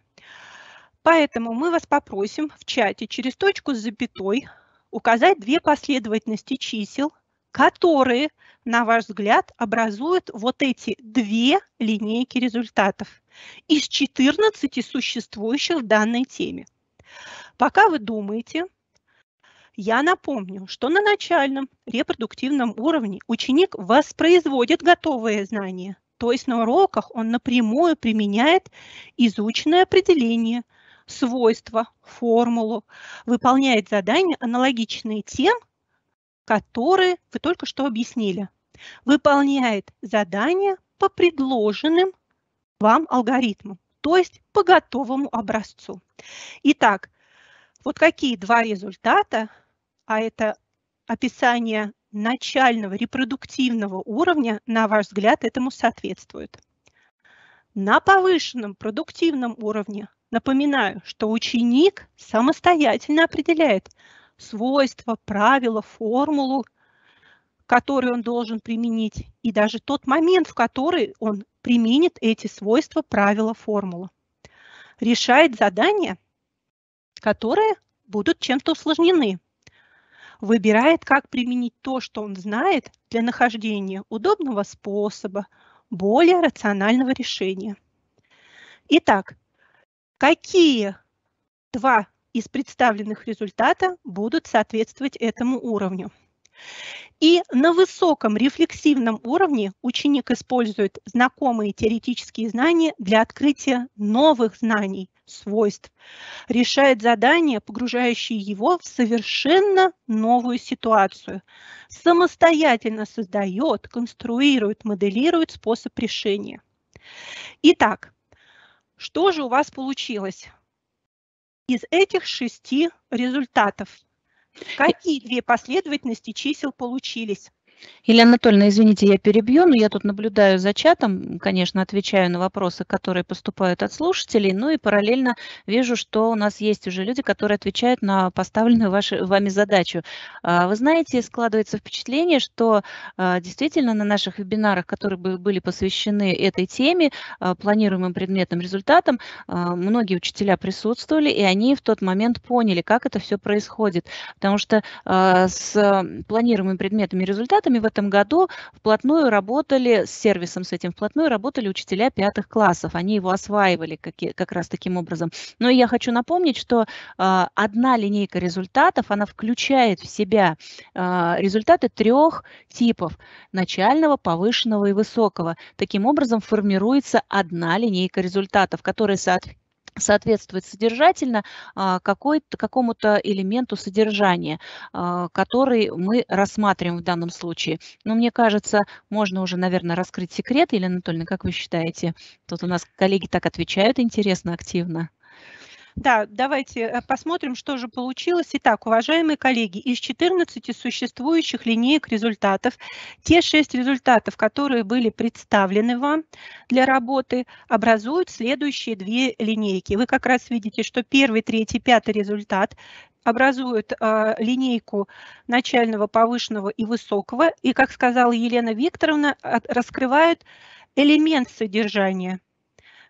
Поэтому мы вас попросим в чате через точку с запятой указать две последовательности чисел, которые, на ваш взгляд, образуют вот эти две линейки результатов из 14 существующих в данной теме. Пока вы думаете, я напомню, что на начальном репродуктивном уровне ученик воспроизводит готовые знания, то есть на уроках он напрямую применяет изученное определение, свойства, формулу, выполняет задания, аналогичные тем, которые вы только что объяснили. Выполняет задание по предложенным вам алгоритмам, то есть по готовому образцу. Итак, вот какие два результата, а это описание начального репродуктивного уровня, на ваш взгляд, этому соответствует. На повышенном продуктивном уровне напоминаю, что ученик самостоятельно определяет, свойства, правила, формулу, которую он должен применить, и даже тот момент, в который он применит эти свойства, правила, формулу. Решает задания, которые будут чем-то усложнены. Выбирает, как применить то, что он знает, для нахождения удобного способа, более рационального решения. Итак, какие два из представленных результата будут соответствовать этому уровню. И на высоком рефлексивном уровне ученик использует знакомые теоретические знания для открытия новых знаний, свойств, решает задания, погружающие его в совершенно новую ситуацию, самостоятельно создает, конструирует, моделирует способ решения. Итак, что же у вас получилось? из этих шести результатов. Какие две последовательности чисел получились?
Илья Анатольевна, извините, я перебью, но я тут наблюдаю за чатом, конечно, отвечаю на вопросы, которые поступают от слушателей, ну и параллельно вижу, что у нас есть уже люди, которые отвечают на поставленную ваши, вами задачу. А, вы знаете, складывается впечатление, что а, действительно на наших вебинарах, которые были посвящены этой теме, а, планируемым предметным результатам, многие учителя присутствовали, и они в тот момент поняли, как это все происходит, потому что с планируемыми предметными результатами ребятами в этом году вплотную работали с сервисом, с этим вплотную работали учителя пятых классов. Они его осваивали как, как раз таким образом. Но я хочу напомнить, что э, одна линейка результатов, она включает в себя э, результаты трех типов – начального, повышенного и высокого. Таким образом формируется одна линейка результатов, которая соответствует соответствует содержательно а, какому-то элементу содержания, а, который мы рассматриваем в данном случае. Но мне кажется, можно уже, наверное, раскрыть секрет. или Анатольевна, как вы считаете? Тут у нас коллеги так отвечают интересно, активно.
Да, давайте э, посмотрим, что же получилось. Итак, уважаемые коллеги, из 14 существующих линеек результатов, те 6 результатов, которые были представлены вам для работы, образуют следующие две линейки. Вы как раз видите, что первый, третий, пятый результат образуют э, линейку начального, повышенного и высокого, и, как сказала Елена Викторовна, от, раскрывают элемент содержания –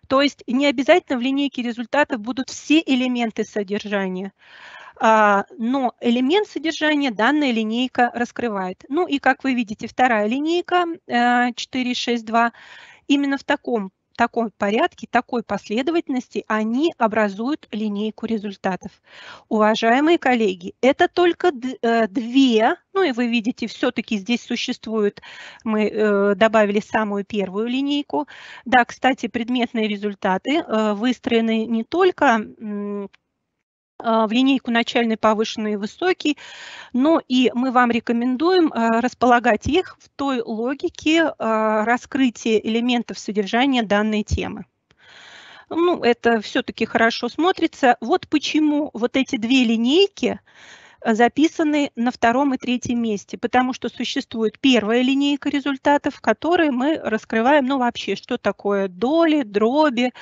то есть не обязательно в линейке результатов будут все элементы содержания а, но элемент содержания данная линейка раскрывает. Ну и как вы видите, вторая линейка 4.6.2 э, именно в таком таком порядке, такой последовательности они образуют линейку результатов. Уважаемые коллеги, это только э, две, ну и вы видите, все-таки здесь существует, мы э, добавили самую первую линейку. Да, кстати, предметные результаты э, выстроены не только а, в линейку начальный, повышенный и высокий. Ну и мы вам рекомендуем а, располагать их в той логике а, раскрытия элементов содержания данной темы. Ну, это все-таки хорошо смотрится. Вот почему вот эти две линейки – записаны на втором и третьем месте, потому что существует первая линейка результатов, в которой мы раскрываем, ну вообще, что такое доли, дроби,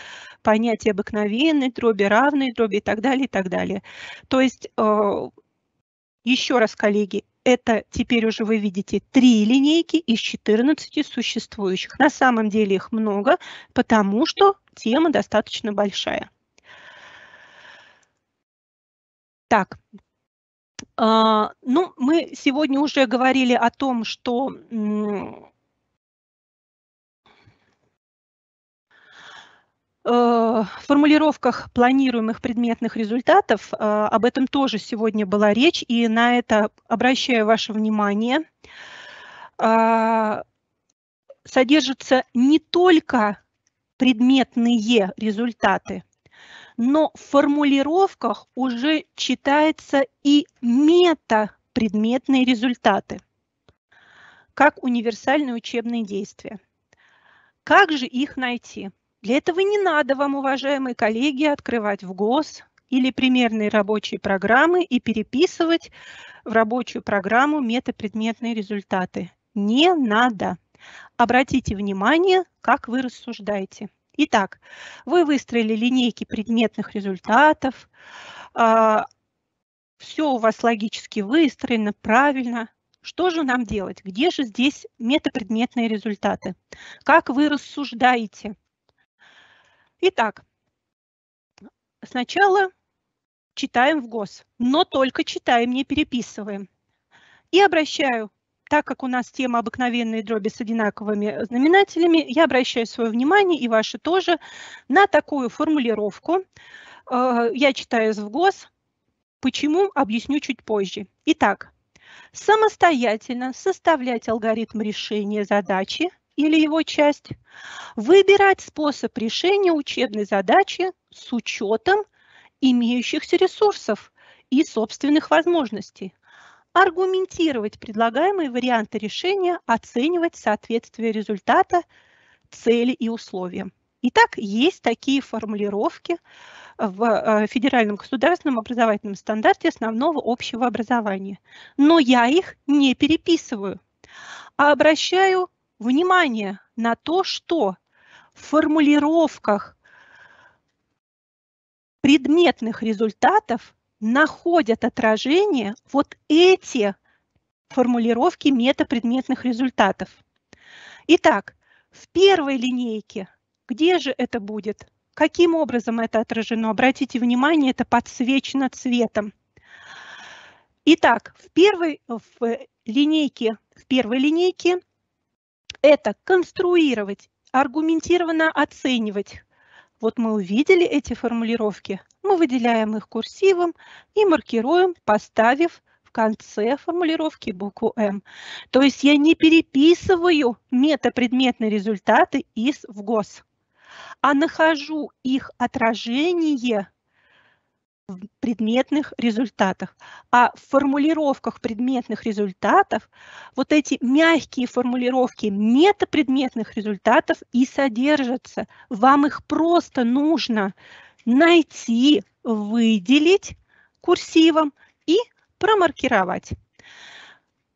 понятие обыкновенной дроби, равной дроби и так далее, и так далее. То есть, э, еще раз, коллеги, это теперь уже вы видите три линейки из 14 существующих. На самом деле их много, потому что тема достаточно большая. Так, а, ну, мы сегодня уже говорили о том, что э, в формулировках планируемых предметных результатов, а, об этом тоже сегодня была речь, и на это обращаю ваше внимание, а, содержатся не только предметные результаты, но в формулировках уже читается и метапредметные результаты, как универсальные учебные действия. Как же их найти? Для этого не надо вам, уважаемые коллеги, открывать в ГОС или примерные рабочие программы и переписывать в рабочую программу метапредметные результаты. Не надо. Обратите внимание, как вы рассуждаете. Итак, вы выстроили линейки предметных результатов, а, все у вас логически выстроено, правильно. Что же нам делать? Где же здесь метапредметные результаты? Как вы рассуждаете? Итак, сначала читаем в ГОС, но только читаем, не переписываем. И обращаю так как у нас тема обыкновенные дроби с одинаковыми знаменателями, я обращаю свое внимание и ваше тоже на такую формулировку. Э, я читаю из ГОС. Почему, объясню чуть позже. Итак, самостоятельно составлять алгоритм решения задачи или его часть, выбирать способ решения учебной задачи с учетом имеющихся ресурсов и собственных возможностей аргументировать предлагаемые варианты решения, оценивать соответствие результата, цели и условиям. Итак, есть такие формулировки в э, Федеральном государственном образовательном стандарте основного общего образования. Но я их не переписываю, а обращаю внимание на то, что в формулировках предметных результатов находят отражение вот эти формулировки метапредметных результатов. Итак, в первой линейке, где же это будет? Каким образом это отражено? Обратите внимание, это подсвечено цветом. Итак, в первой в э, линейке, в первой линейке это конструировать, аргументированно оценивать, вот мы увидели эти формулировки, мы выделяем их курсивом и маркируем, поставив в конце формулировки букву М. То есть я не переписываю метапредметные результаты из ВГОС, а нахожу их отражение в предметных результатах. А в формулировках предметных результатов вот эти мягкие формулировки метапредметных результатов и содержатся. Вам их просто нужно найти, выделить курсивом и промаркировать.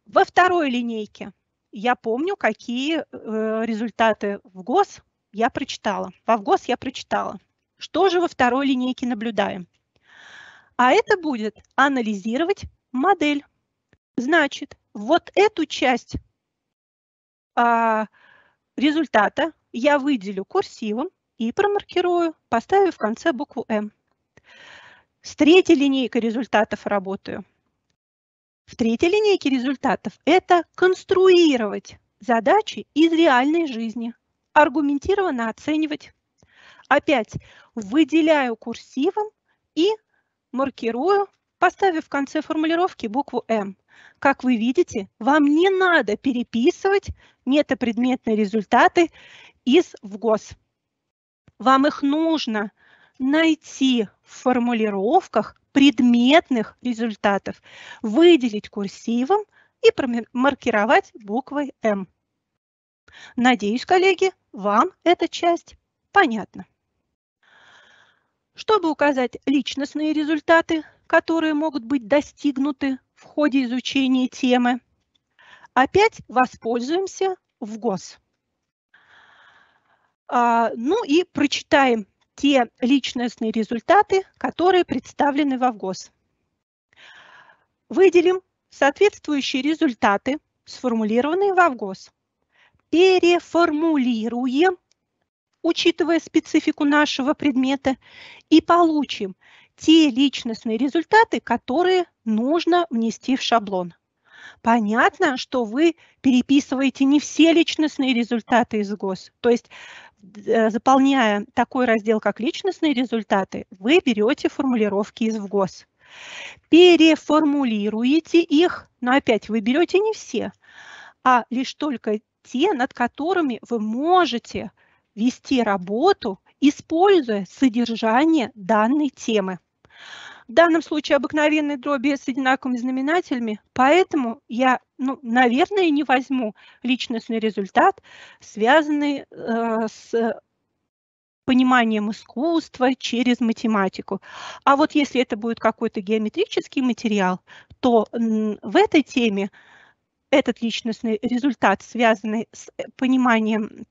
Во второй линейке я помню, какие э, результаты в ГОС я прочитала. Во ВГОС я прочитала. Что же во второй линейке наблюдаем? а это будет анализировать модель. Значит, вот эту часть а, результата я выделю курсивом и промаркирую, поставив в конце букву М. С третьей линейкой результатов работаю. В третьей линейке результатов это конструировать задачи из реальной жизни, аргументированно оценивать. Опять выделяю курсивом и маркирую, поставив в конце формулировки букву «М». Как вы видите, вам не надо переписывать метапредметные результаты из ВГОС. Вам их нужно найти в формулировках предметных результатов, выделить курсивом и маркировать буквой «М». Надеюсь, коллеги, вам эта часть понятна чтобы указать личностные результаты, которые могут быть достигнуты в ходе изучения темы. Опять воспользуемся в ГОС. А, ну и прочитаем те личностные результаты, которые представлены во ВГОС. Выделим соответствующие результаты, сформулированные во ВГОС. Переформулируем учитывая специфику нашего предмета, и получим те личностные результаты, которые нужно внести в шаблон. Понятно, что вы переписываете не все личностные результаты из ГОС. То есть, э, заполняя такой раздел, как личностные результаты, вы берете формулировки из ВГОС. Переформулируете их, но опять вы берете не все, а лишь только те, над которыми вы можете вести работу, используя содержание данной темы. В данном случае обыкновенные дроби с одинаковыми знаменателями, поэтому я, ну, наверное, не возьму личностный результат, связанный э, с пониманием искусства через математику. А вот если это будет какой-то геометрический материал, то в этой теме этот личностный результат, связанный с э, пониманием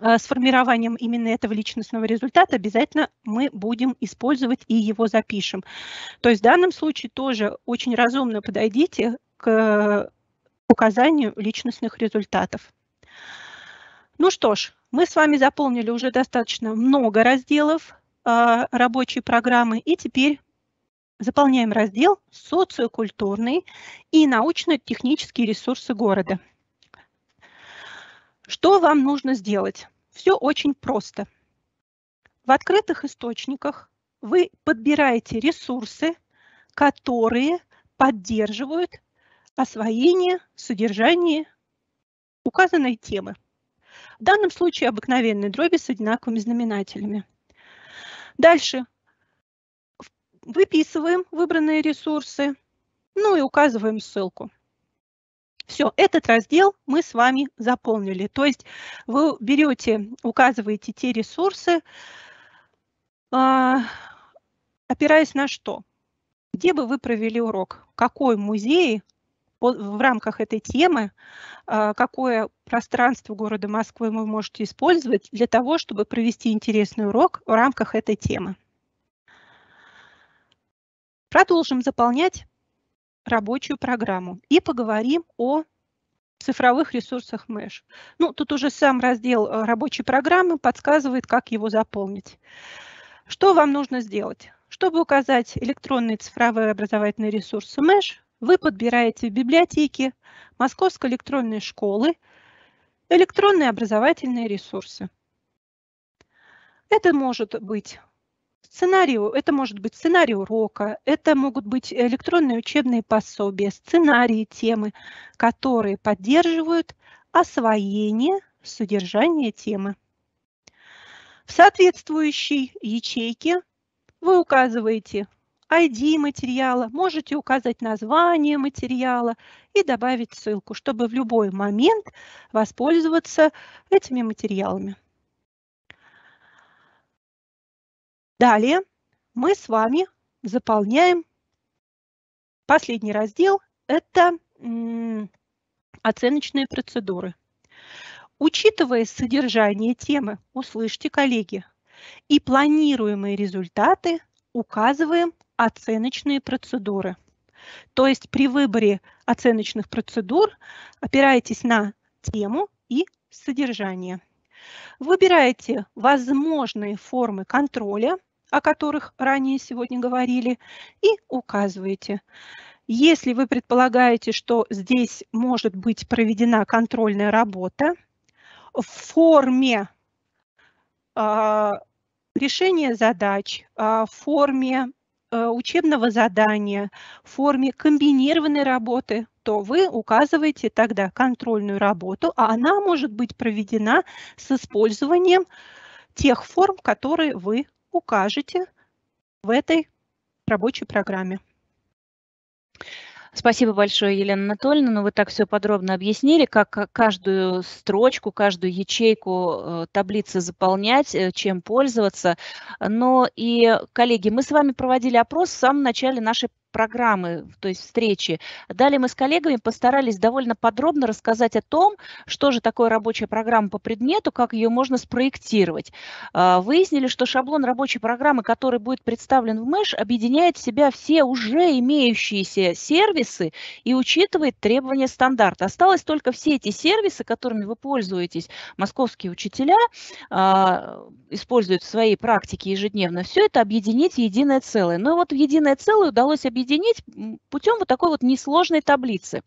а, с формированием именно этого личностного результата обязательно мы будем использовать и его запишем. То есть в данном случае тоже очень разумно подойдите к указанию личностных результатов. Ну что ж, мы с вами заполнили уже достаточно много разделов а, рабочей программы, и теперь заполняем раздел «Социокультурные и научно-технические ресурсы города». Что вам нужно сделать? Все очень просто. В открытых источниках вы подбираете ресурсы, которые поддерживают освоение, содержание указанной темы. В данном случае обыкновенные дроби с одинаковыми знаменателями. Дальше выписываем выбранные ресурсы, ну и указываем ссылку. Все, этот раздел мы с вами заполнили. То есть вы берете, указываете те ресурсы, а, опираясь на что? Где бы вы провели урок? Какой музей в рамках этой темы, а, какое пространство города Москвы вы можете использовать для того, чтобы провести интересный урок в рамках этой темы. Продолжим заполнять рабочую программу и поговорим о цифровых ресурсах Mesh. Ну, тут уже сам раздел э, рабочей программы подсказывает, как его заполнить. Что вам нужно сделать? Чтобы указать электронные цифровые образовательные ресурсы Mesh, вы подбираете в библиотеке Московской электронной школы электронные образовательные ресурсы. Это может быть сценарию. Это может быть сценарий урока, это могут быть электронные учебные пособия, сценарии темы, которые поддерживают освоение содержания темы. В соответствующей ячейке вы указываете ID материала, можете указать название материала и добавить ссылку, чтобы в любой момент воспользоваться этими материалами. Далее мы с вами заполняем последний раздел. Это оценочные процедуры. Учитывая содержание темы, услышьте, коллеги, и планируемые результаты указываем оценочные процедуры. То есть при выборе оценочных процедур опирайтесь на тему и содержание. Выбираете возможные формы контроля – о которых ранее сегодня говорили, и указываете. Если вы предполагаете, что здесь может быть проведена контрольная работа, в форме э, решения задач, э, в форме э, учебного задания, в форме комбинированной работы, то вы указываете тогда контрольную работу, а она может быть проведена с использованием тех форм, которые вы укажете в этой рабочей программе. Спасибо
большое, Елена Анатольевна. Ну, вы так все подробно объяснили, как каждую строчку, каждую ячейку э, таблицы заполнять, э, чем пользоваться. Но и, коллеги, мы с вами проводили опрос в самом начале нашей программы, то есть встречи. Далее мы с коллегами постарались довольно подробно рассказать о том, что же такое рабочая программа по предмету, как ее можно спроектировать. А, выяснили, что шаблон рабочей программы, который будет представлен в Мэш, объединяет в себя все уже имеющиеся сервисы и учитывает требования стандарта. Осталось только все эти сервисы, которыми вы пользуетесь, московские учителя а, используют в своей практике ежедневно, все это объединить в единое целое. Но ну, вот в единое целое удалось объединить объединить путем вот такой вот несложной таблицы.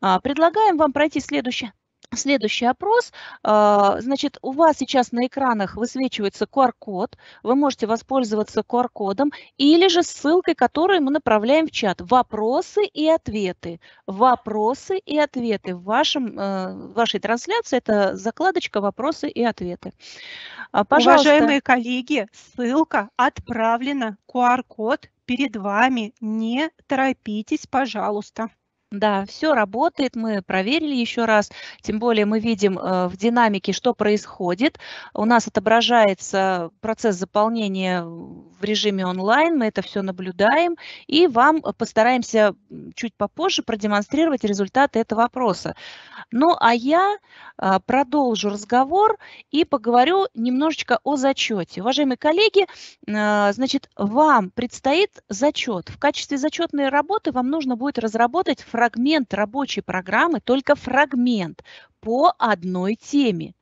А, предлагаем вам пройти следующее Следующий опрос. А, значит, у вас сейчас на экранах высвечивается QR-код. Вы можете воспользоваться QR-кодом или же ссылкой, которую мы направляем в чат. Вопросы и ответы. Вопросы и ответы. В, вашем, э, в вашей трансляции это
закладочка «Вопросы и ответы». А, пожалуйста. Уважаемые коллеги, ссылка отправлена. QR-код перед вами. Не торопитесь, пожалуйста.
Да, все работает, мы проверили еще раз, тем более мы видим э, в динамике, что происходит. У нас отображается процесс заполнения в режиме онлайн, мы это все наблюдаем, и вам постараемся чуть попозже продемонстрировать результаты этого вопроса. Ну, а я а, продолжу разговор и поговорю немножечко о зачете. Уважаемые коллеги, э, значит, вам предстоит зачет. В качестве зачетной работы вам нужно будет разработать фразу фрагмент рабочей программы, только фрагмент по одной теме.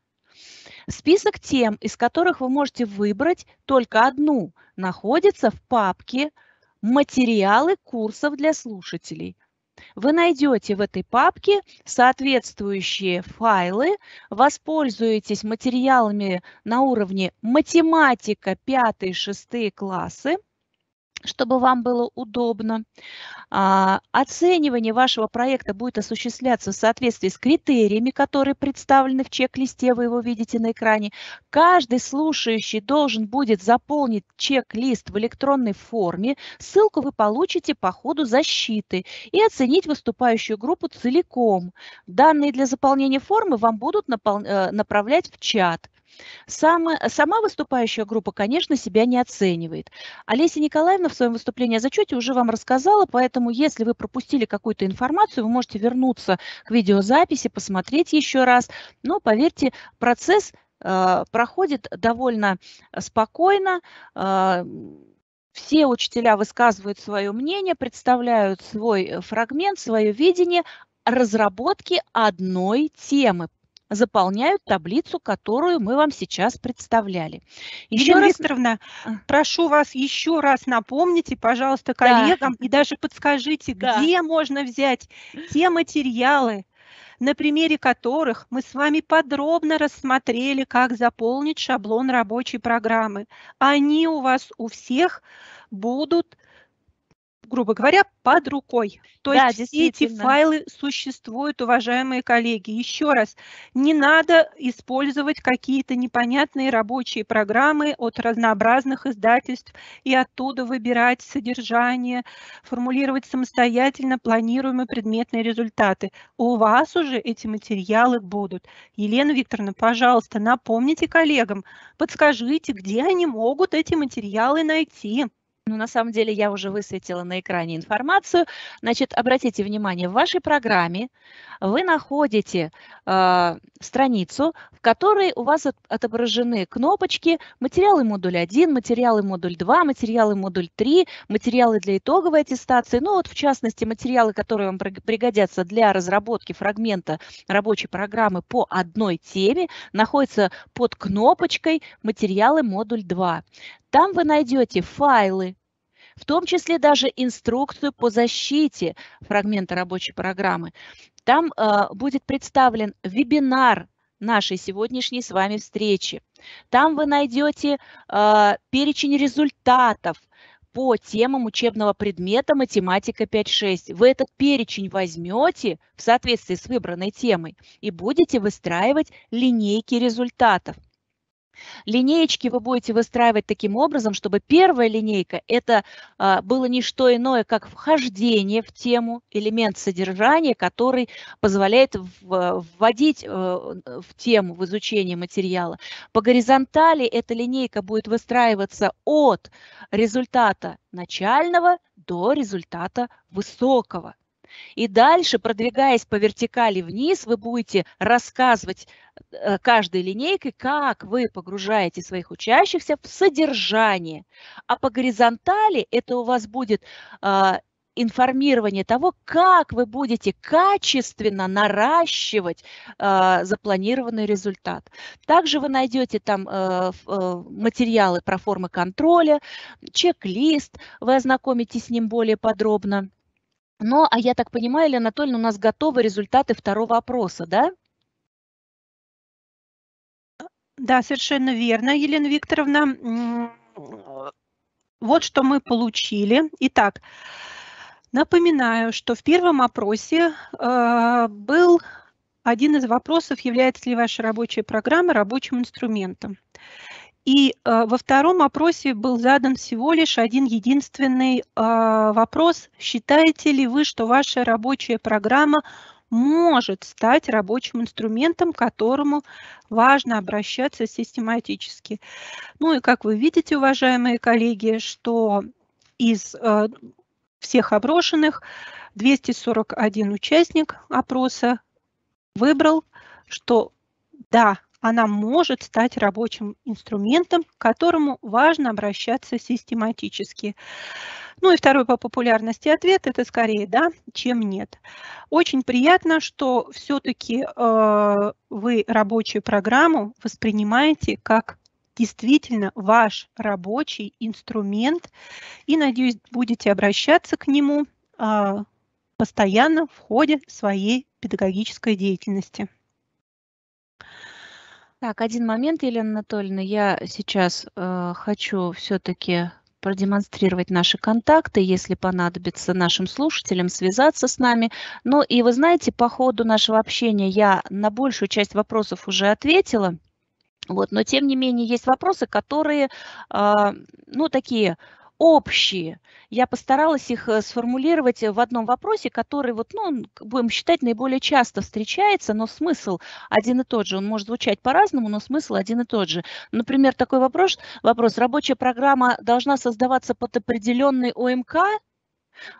Список тем, из которых вы можете выбрать только одну, находится в папке «Материалы курсов для слушателей». Вы найдете в этой папке соответствующие файлы, воспользуетесь материалами на уровне математика 5-6 классы – чтобы вам было удобно. А, оценивание вашего проекта будет осуществляться в соответствии с критериями, которые представлены в чек-листе, вы его видите на экране. Каждый слушающий должен будет заполнить чек-лист в электронной форме, ссылку вы получите по ходу защиты, и оценить выступающую группу целиком. Данные для заполнения формы вам будут э, направлять в чат. Сама, сама выступающая группа, конечно, себя не оценивает. Олеся Николаевна в своем выступлении о зачете уже вам рассказала, поэтому если вы пропустили какую-то информацию, вы можете вернуться к видеозаписи, посмотреть еще раз. Но, поверьте, процесс э, проходит довольно спокойно, э, все учителя высказывают свое мнение, представляют свой фрагмент, свое видение разработки одной темы заполняют
таблицу, которую мы вам сейчас представляли. Еще Елена раз... Викторовна, а. прошу вас еще раз напомните, пожалуйста, коллегам да. и даже подскажите, да. где можно взять те материалы, на примере которых мы с вами подробно рассмотрели, как заполнить шаблон рабочей программы. Они у вас у всех будут грубо говоря, под рукой. То да, есть все эти файлы существуют, уважаемые коллеги. Еще раз, не надо использовать какие-то непонятные рабочие программы от разнообразных издательств и оттуда выбирать содержание, формулировать самостоятельно планируемые предметные результаты. У вас уже эти материалы будут. Елена Викторовна, пожалуйста, напомните коллегам, подскажите, где они могут эти материалы найти но ну, на самом деле я уже высветила на экране информацию. Значит, обратите
внимание, в вашей программе вы находите э, страницу, в которой у вас отображены кнопочки «Материалы модуль 1», «Материалы модуль 2», «Материалы модуль 3», «Материалы для итоговой аттестации». Ну вот, в частности, материалы, которые вам пригодятся для разработки фрагмента рабочей программы по одной теме, находятся под кнопочкой «Материалы модуль 2». Там вы найдете файлы в том числе даже инструкцию по защите фрагмента рабочей программы. Там э, будет представлен вебинар нашей сегодняшней с вами встречи. Там вы найдете э, перечень результатов по темам учебного предмета математика 5-6. Вы этот перечень возьмете в соответствии с выбранной темой и будете выстраивать линейки результатов. Линеечки вы будете выстраивать таким образом, чтобы первая линейка – это а, было не что иное, как вхождение в тему, элемент содержания, который позволяет а, вводить э, в тему, в изучение материала. По горизонтали эта линейка будет выстраиваться от результата начального до результата высокого. И дальше, продвигаясь по вертикали вниз, вы будете рассказывать э, каждой линейкой, как вы погружаете своих учащихся в содержание. А по горизонтали это у вас будет э, информирование того, как вы будете качественно наращивать э, запланированный результат. Также вы найдете там э, э, материалы про формы контроля, чек-лист, вы ознакомитесь с ним более подробно. Но, а я так понимаю, Елена Анатольевна, у нас готовы результаты второго опроса, да?
Да, совершенно верно, Елена Викторовна. Вот что мы получили. Итак, напоминаю, что в первом опросе э, был один из вопросов, является ли ваша рабочая программа рабочим инструментом. И э, во втором опросе был задан всего лишь один единственный э, вопрос. Считаете ли вы, что ваша рабочая программа может стать рабочим инструментом, к которому важно обращаться систематически? Ну и как вы видите, уважаемые коллеги, что из э, всех оброшенных 241 участник опроса выбрал, что да, она может стать рабочим инструментом, к которому важно обращаться систематически. Ну и второй по популярности ответ – это скорее да, чем нет. Очень приятно, что все-таки э, вы рабочую программу воспринимаете как действительно ваш рабочий инструмент и, надеюсь, будете обращаться к нему э, постоянно в ходе своей педагогической деятельности.
Так, один момент, Елена Анатольевна, я сейчас э, хочу все-таки продемонстрировать наши контакты, если понадобится нашим слушателям связаться с нами. Ну и вы знаете, по ходу нашего общения я на большую часть вопросов уже ответила. Вот, но тем не менее есть вопросы, которые, э, ну такие общие. Я постаралась их э, сформулировать э, в одном вопросе, который, вот, ну, будем считать, наиболее часто встречается, но смысл один и тот же. Он может звучать по-разному, но смысл один и тот же. Например, такой вопрос, вопрос. Рабочая программа должна создаваться под определенный ОМК?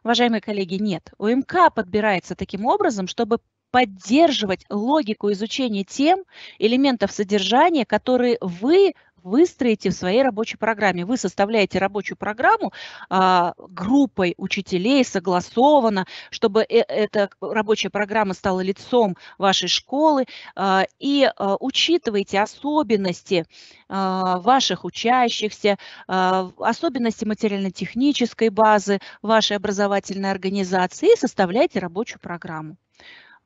Уважаемые коллеги, нет. ОМК подбирается таким образом, чтобы поддерживать логику изучения тем, элементов содержания, которые вы выстроите в своей рабочей программе. Вы составляете рабочую программу а, группой учителей согласованно, чтобы э эта рабочая программа стала лицом вашей школы. А, и а, учитывайте особенности а, ваших учащихся, а, особенности материально-технической базы вашей образовательной организации и составляйте рабочую программу.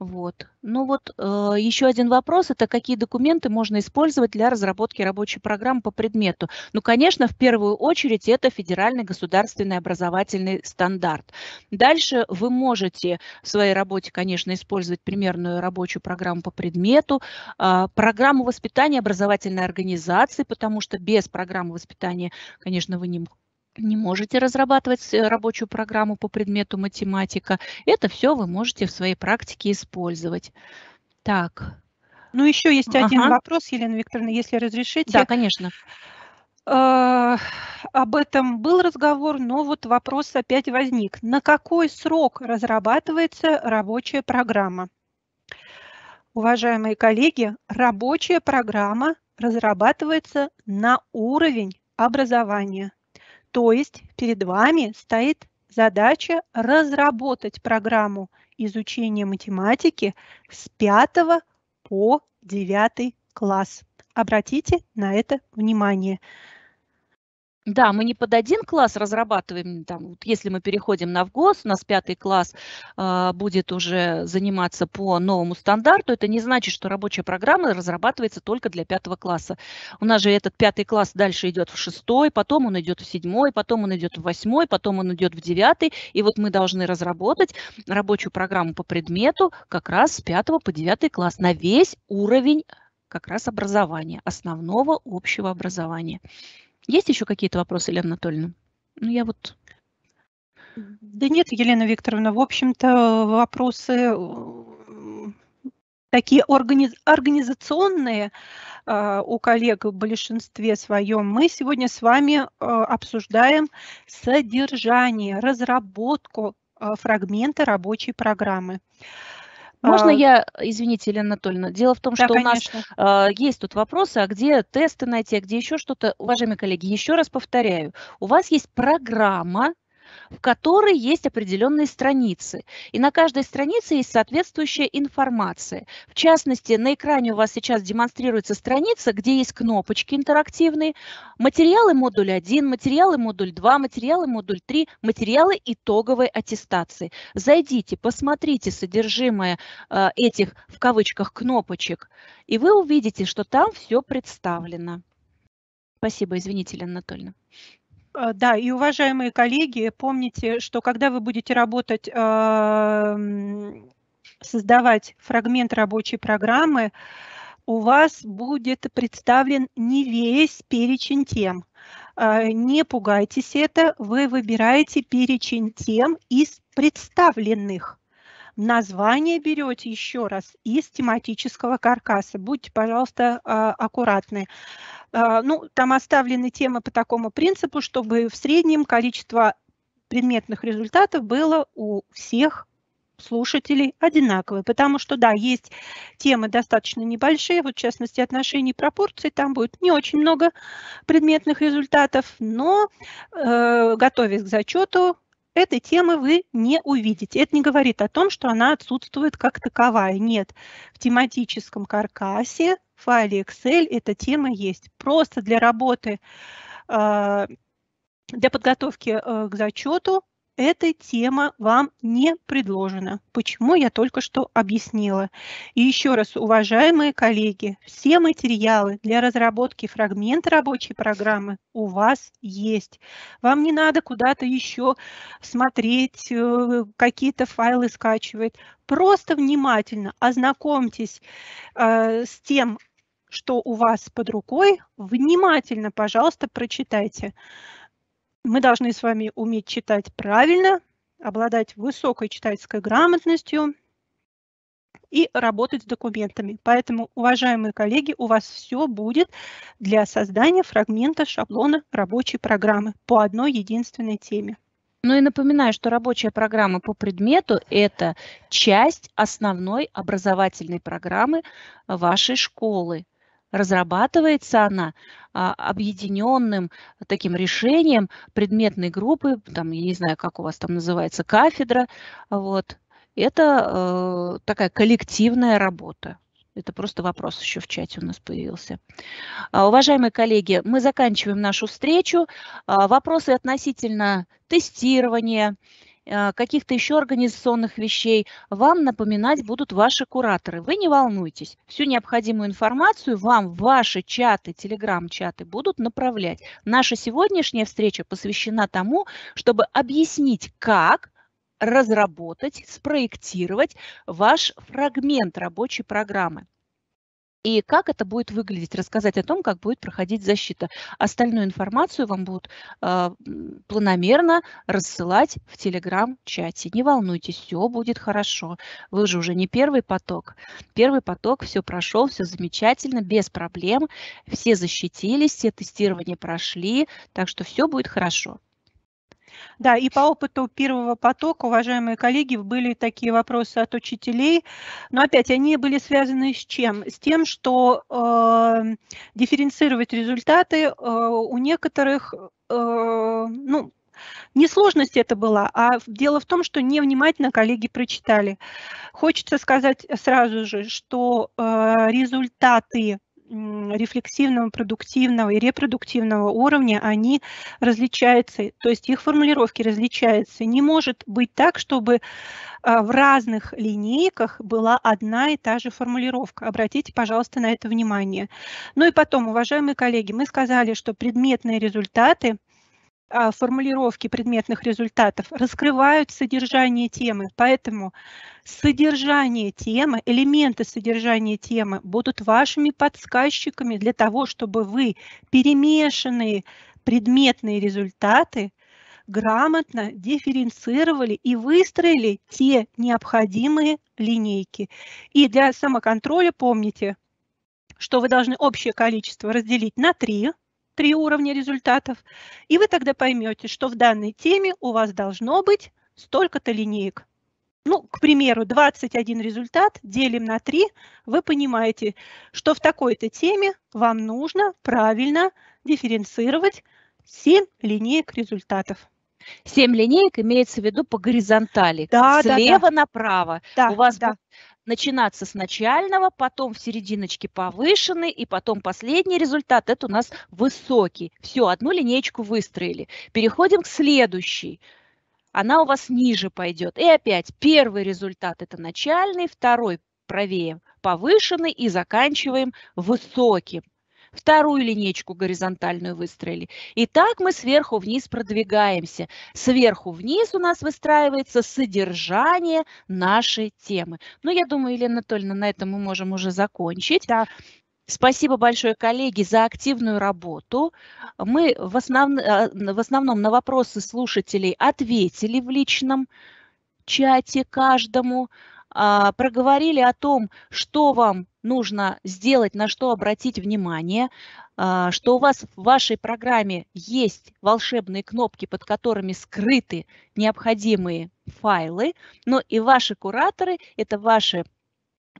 Вот. Ну вот э, еще один вопрос, это какие документы можно использовать для разработки рабочей программы по предмету? Ну, конечно, в первую очередь это федеральный государственный образовательный стандарт. Дальше вы можете в своей работе, конечно, использовать примерную рабочую программу по предмету, э, программу воспитания образовательной организации, потому что без программы воспитания, конечно, вы не не можете разрабатывать э, рабочую программу по предмету математика, это все вы можете в своей практике использовать. Так. Ну, еще есть ага. один
вопрос, Елена Викторовна, если разрешите. Да, конечно. А, об этом был разговор, но вот вопрос опять возник. На какой срок разрабатывается рабочая программа? Уважаемые коллеги, рабочая программа разрабатывается на уровень образования. То есть перед вами стоит задача разработать программу изучения математики с 5 по 9 класс. Обратите на это внимание. Да, мы не под один
класс разрабатываем, там, вот если мы переходим на ВГОС, у нас пятый класс э, будет уже заниматься по новому стандарту, это не значит, что рабочая программа разрабатывается только для пятого класса. У нас же этот пятый класс дальше идет в шестой, потом он идет в седьмой, потом он идет в восьмой, потом он идет в девятый, и вот мы должны разработать рабочую программу по предмету как раз с пятого по девятый класс на весь уровень как раз образования, основного общего образования. Есть еще какие-то вопросы, Елена Анатольевна?
Ну, я вот... Да нет, Елена Викторовна, в общем-то, вопросы э, такие органи... организационные э, у коллег в большинстве своем. Мы сегодня с вами э, обсуждаем содержание, разработку э, фрагмента рабочей программы. Э, можно а. я, извините, Елена Анатольевна, дело в том, да, что конечно.
у нас э, есть тут вопросы, а где тесты найти, а где еще что-то. Уважаемые коллеги, еще раз повторяю, у вас есть программа в которой есть определенные страницы. И на каждой странице есть соответствующая информация. В частности, на экране у вас сейчас демонстрируется страница, где есть кнопочки интерактивные, материалы модуль 1, материалы модуль 2, материалы модуль 3, материалы итоговой аттестации. Зайдите, посмотрите содержимое э, этих, в кавычках, кнопочек, и вы увидите, что там все представлено. Спасибо, извините, Елена Анатольевна.
Э, да, и уважаемые коллеги, помните, что когда вы будете работать, эм, создавать фрагмент рабочей программы, у вас будет представлен не весь перечень тем. Э, не пугайтесь это, вы выбираете перечень тем из представленных. Название берете еще раз из тематического каркаса. Будьте, пожалуйста, э, аккуратны. А, ну, там оставлены темы по такому принципу, чтобы в среднем количество предметных результатов было у всех слушателей одинаковые, потому что, да, есть темы достаточно небольшие, вот в частности отношений пропорций, там будет не очень много предметных результатов, но э, готовясь к зачету, этой темы вы не увидите. Это не говорит о том, что она отсутствует как таковая. Нет, в тематическом каркасе в файле Excel эта тема есть. Просто для работы, а, для подготовки э, к зачету эта тема вам не предложена, почему я только что объяснила. И еще раз, уважаемые коллеги, все материалы для разработки фрагмента рабочей программы у вас есть. Вам не надо куда-то еще смотреть, э, какие-то файлы скачивать. Просто внимательно ознакомьтесь э, с тем, что у вас под рукой. Внимательно, пожалуйста, прочитайте. Мы должны с вами уметь читать правильно, обладать высокой читательской грамотностью и работать с документами. Поэтому, уважаемые коллеги, у вас все будет для создания фрагмента шаблона рабочей программы по одной единственной теме. Ну и напоминаю, что рабочая программа по предмету – это
часть основной образовательной программы вашей школы разрабатывается она а, объединенным таким решением предметной группы, там, я не знаю, как у вас там называется, кафедра, вот. Это э, такая коллективная работа. Это просто вопрос еще в чате у нас появился. А, уважаемые коллеги, мы заканчиваем нашу встречу. А, вопросы относительно тестирования, а, каких-то еще организационных вещей вам напоминать будут ваши кураторы. Вы не волнуйтесь, всю необходимую информацию вам ваши чаты, телеграм-чаты будут направлять. Наша сегодняшняя встреча посвящена тому, чтобы объяснить, как разработать, спроектировать ваш фрагмент рабочей программы и как это будет выглядеть, рассказать о том, как будет проходить защита. Остальную информацию вам будут э, планомерно рассылать в телеграм-чате. Не волнуйтесь, все будет хорошо. Вы же уже не первый поток. Первый поток все прошел, все замечательно, без проблем. Все защитились, все тестирования прошли, так что все будет хорошо.
Да, и по опыту первого потока, уважаемые коллеги, были такие вопросы от учителей, но опять они были связаны с чем? С тем, что э, дифференцировать результаты э, у некоторых, э, ну, не сложность это была, а дело в том, что невнимательно коллеги прочитали. Хочется сказать сразу же, что э, результаты рефлексивного, продуктивного и репродуктивного уровня, они различаются, то есть их формулировки различаются. Не может быть так, чтобы а, в разных линейках была одна и та же формулировка. Обратите, пожалуйста, на это внимание. Ну и потом, уважаемые коллеги, мы сказали, что предметные результаты а, формулировки предметных результатов раскрывают содержание темы, поэтому содержание темы, элементы содержания темы будут вашими подсказчиками для того, чтобы вы перемешанные предметные результаты грамотно дифференцировали и выстроили те необходимые линейки. И для самоконтроля помните, что вы должны общее количество разделить на 3, три уровня результатов, и вы тогда поймете, что в данной теме у вас должно быть столько-то линеек. Ну, к примеру, 21 результат делим на 3, вы понимаете, что в такой-то теме вам нужно правильно дифференцировать 7 линеек результатов.
7 линеек имеется в виду по горизонтали, да, слева да, да. направо. Да, у вас да начинаться с начального, потом в серединочке повышенный, и потом последний результат, это у нас высокий. Все, одну линеечку выстроили. Переходим к следующей. Она у вас ниже пойдет. И опять первый результат – это начальный, второй правее повышенный и заканчиваем высоким вторую линейку горизонтальную выстроили. И так мы сверху вниз продвигаемся. Сверху вниз у нас выстраивается содержание нашей темы. Ну, я думаю, Елена Анатольевна, на этом мы можем уже закончить. Да. Спасибо большое, коллеги, за активную работу. Мы в, основ... Э, в основном на вопросы слушателей ответили в личном чате каждому, а, проговорили о том, что вам нужно сделать, на что обратить внимание, а, что у вас в вашей программе есть волшебные кнопки, под которыми скрыты необходимые файлы, но и ваши кураторы – это ваши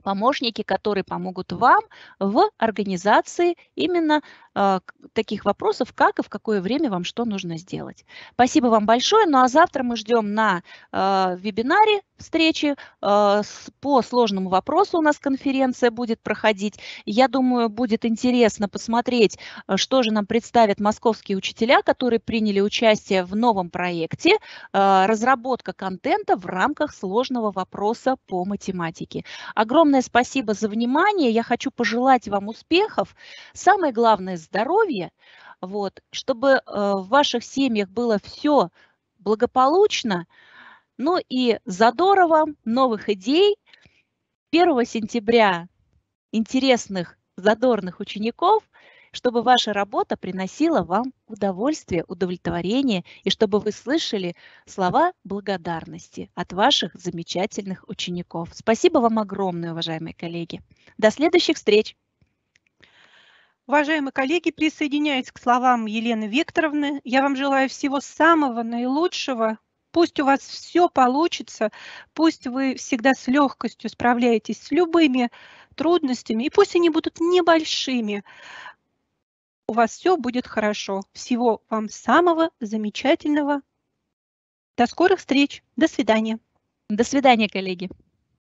помощники, которые помогут вам в организации именно а, таких вопросов, как и в какое время вам что нужно сделать. Спасибо вам большое. Ну а завтра мы ждем на а, вебинаре встречи. Э, по сложному вопросу у нас конференция будет проходить. Я думаю, будет интересно посмотреть, э, что же нам представят московские учителя, которые приняли участие в новом проекте э, «Разработка контента в рамках сложного вопроса по математике». Огромное спасибо за внимание. Я хочу пожелать вам успехов. Самое главное – здоровье. Вот, чтобы в ваших семьях было все благополучно, ну и задорова, новых идей. 1 сентября интересных, задорных учеников, чтобы ваша работа приносила вам удовольствие, удовлетворение, и чтобы вы слышали слова благодарности от ваших замечательных учеников.
Спасибо вам огромное, уважаемые коллеги. До следующих встреч! Уважаемые коллеги, присоединяясь к словам Елены Викторовны, я вам желаю всего самого наилучшего Пусть у вас все получится, пусть вы всегда с легкостью справляетесь с любыми трудностями, и пусть они будут небольшими. У вас все будет хорошо. Всего вам самого замечательного. До скорых встреч. До свидания. До свидания, коллеги.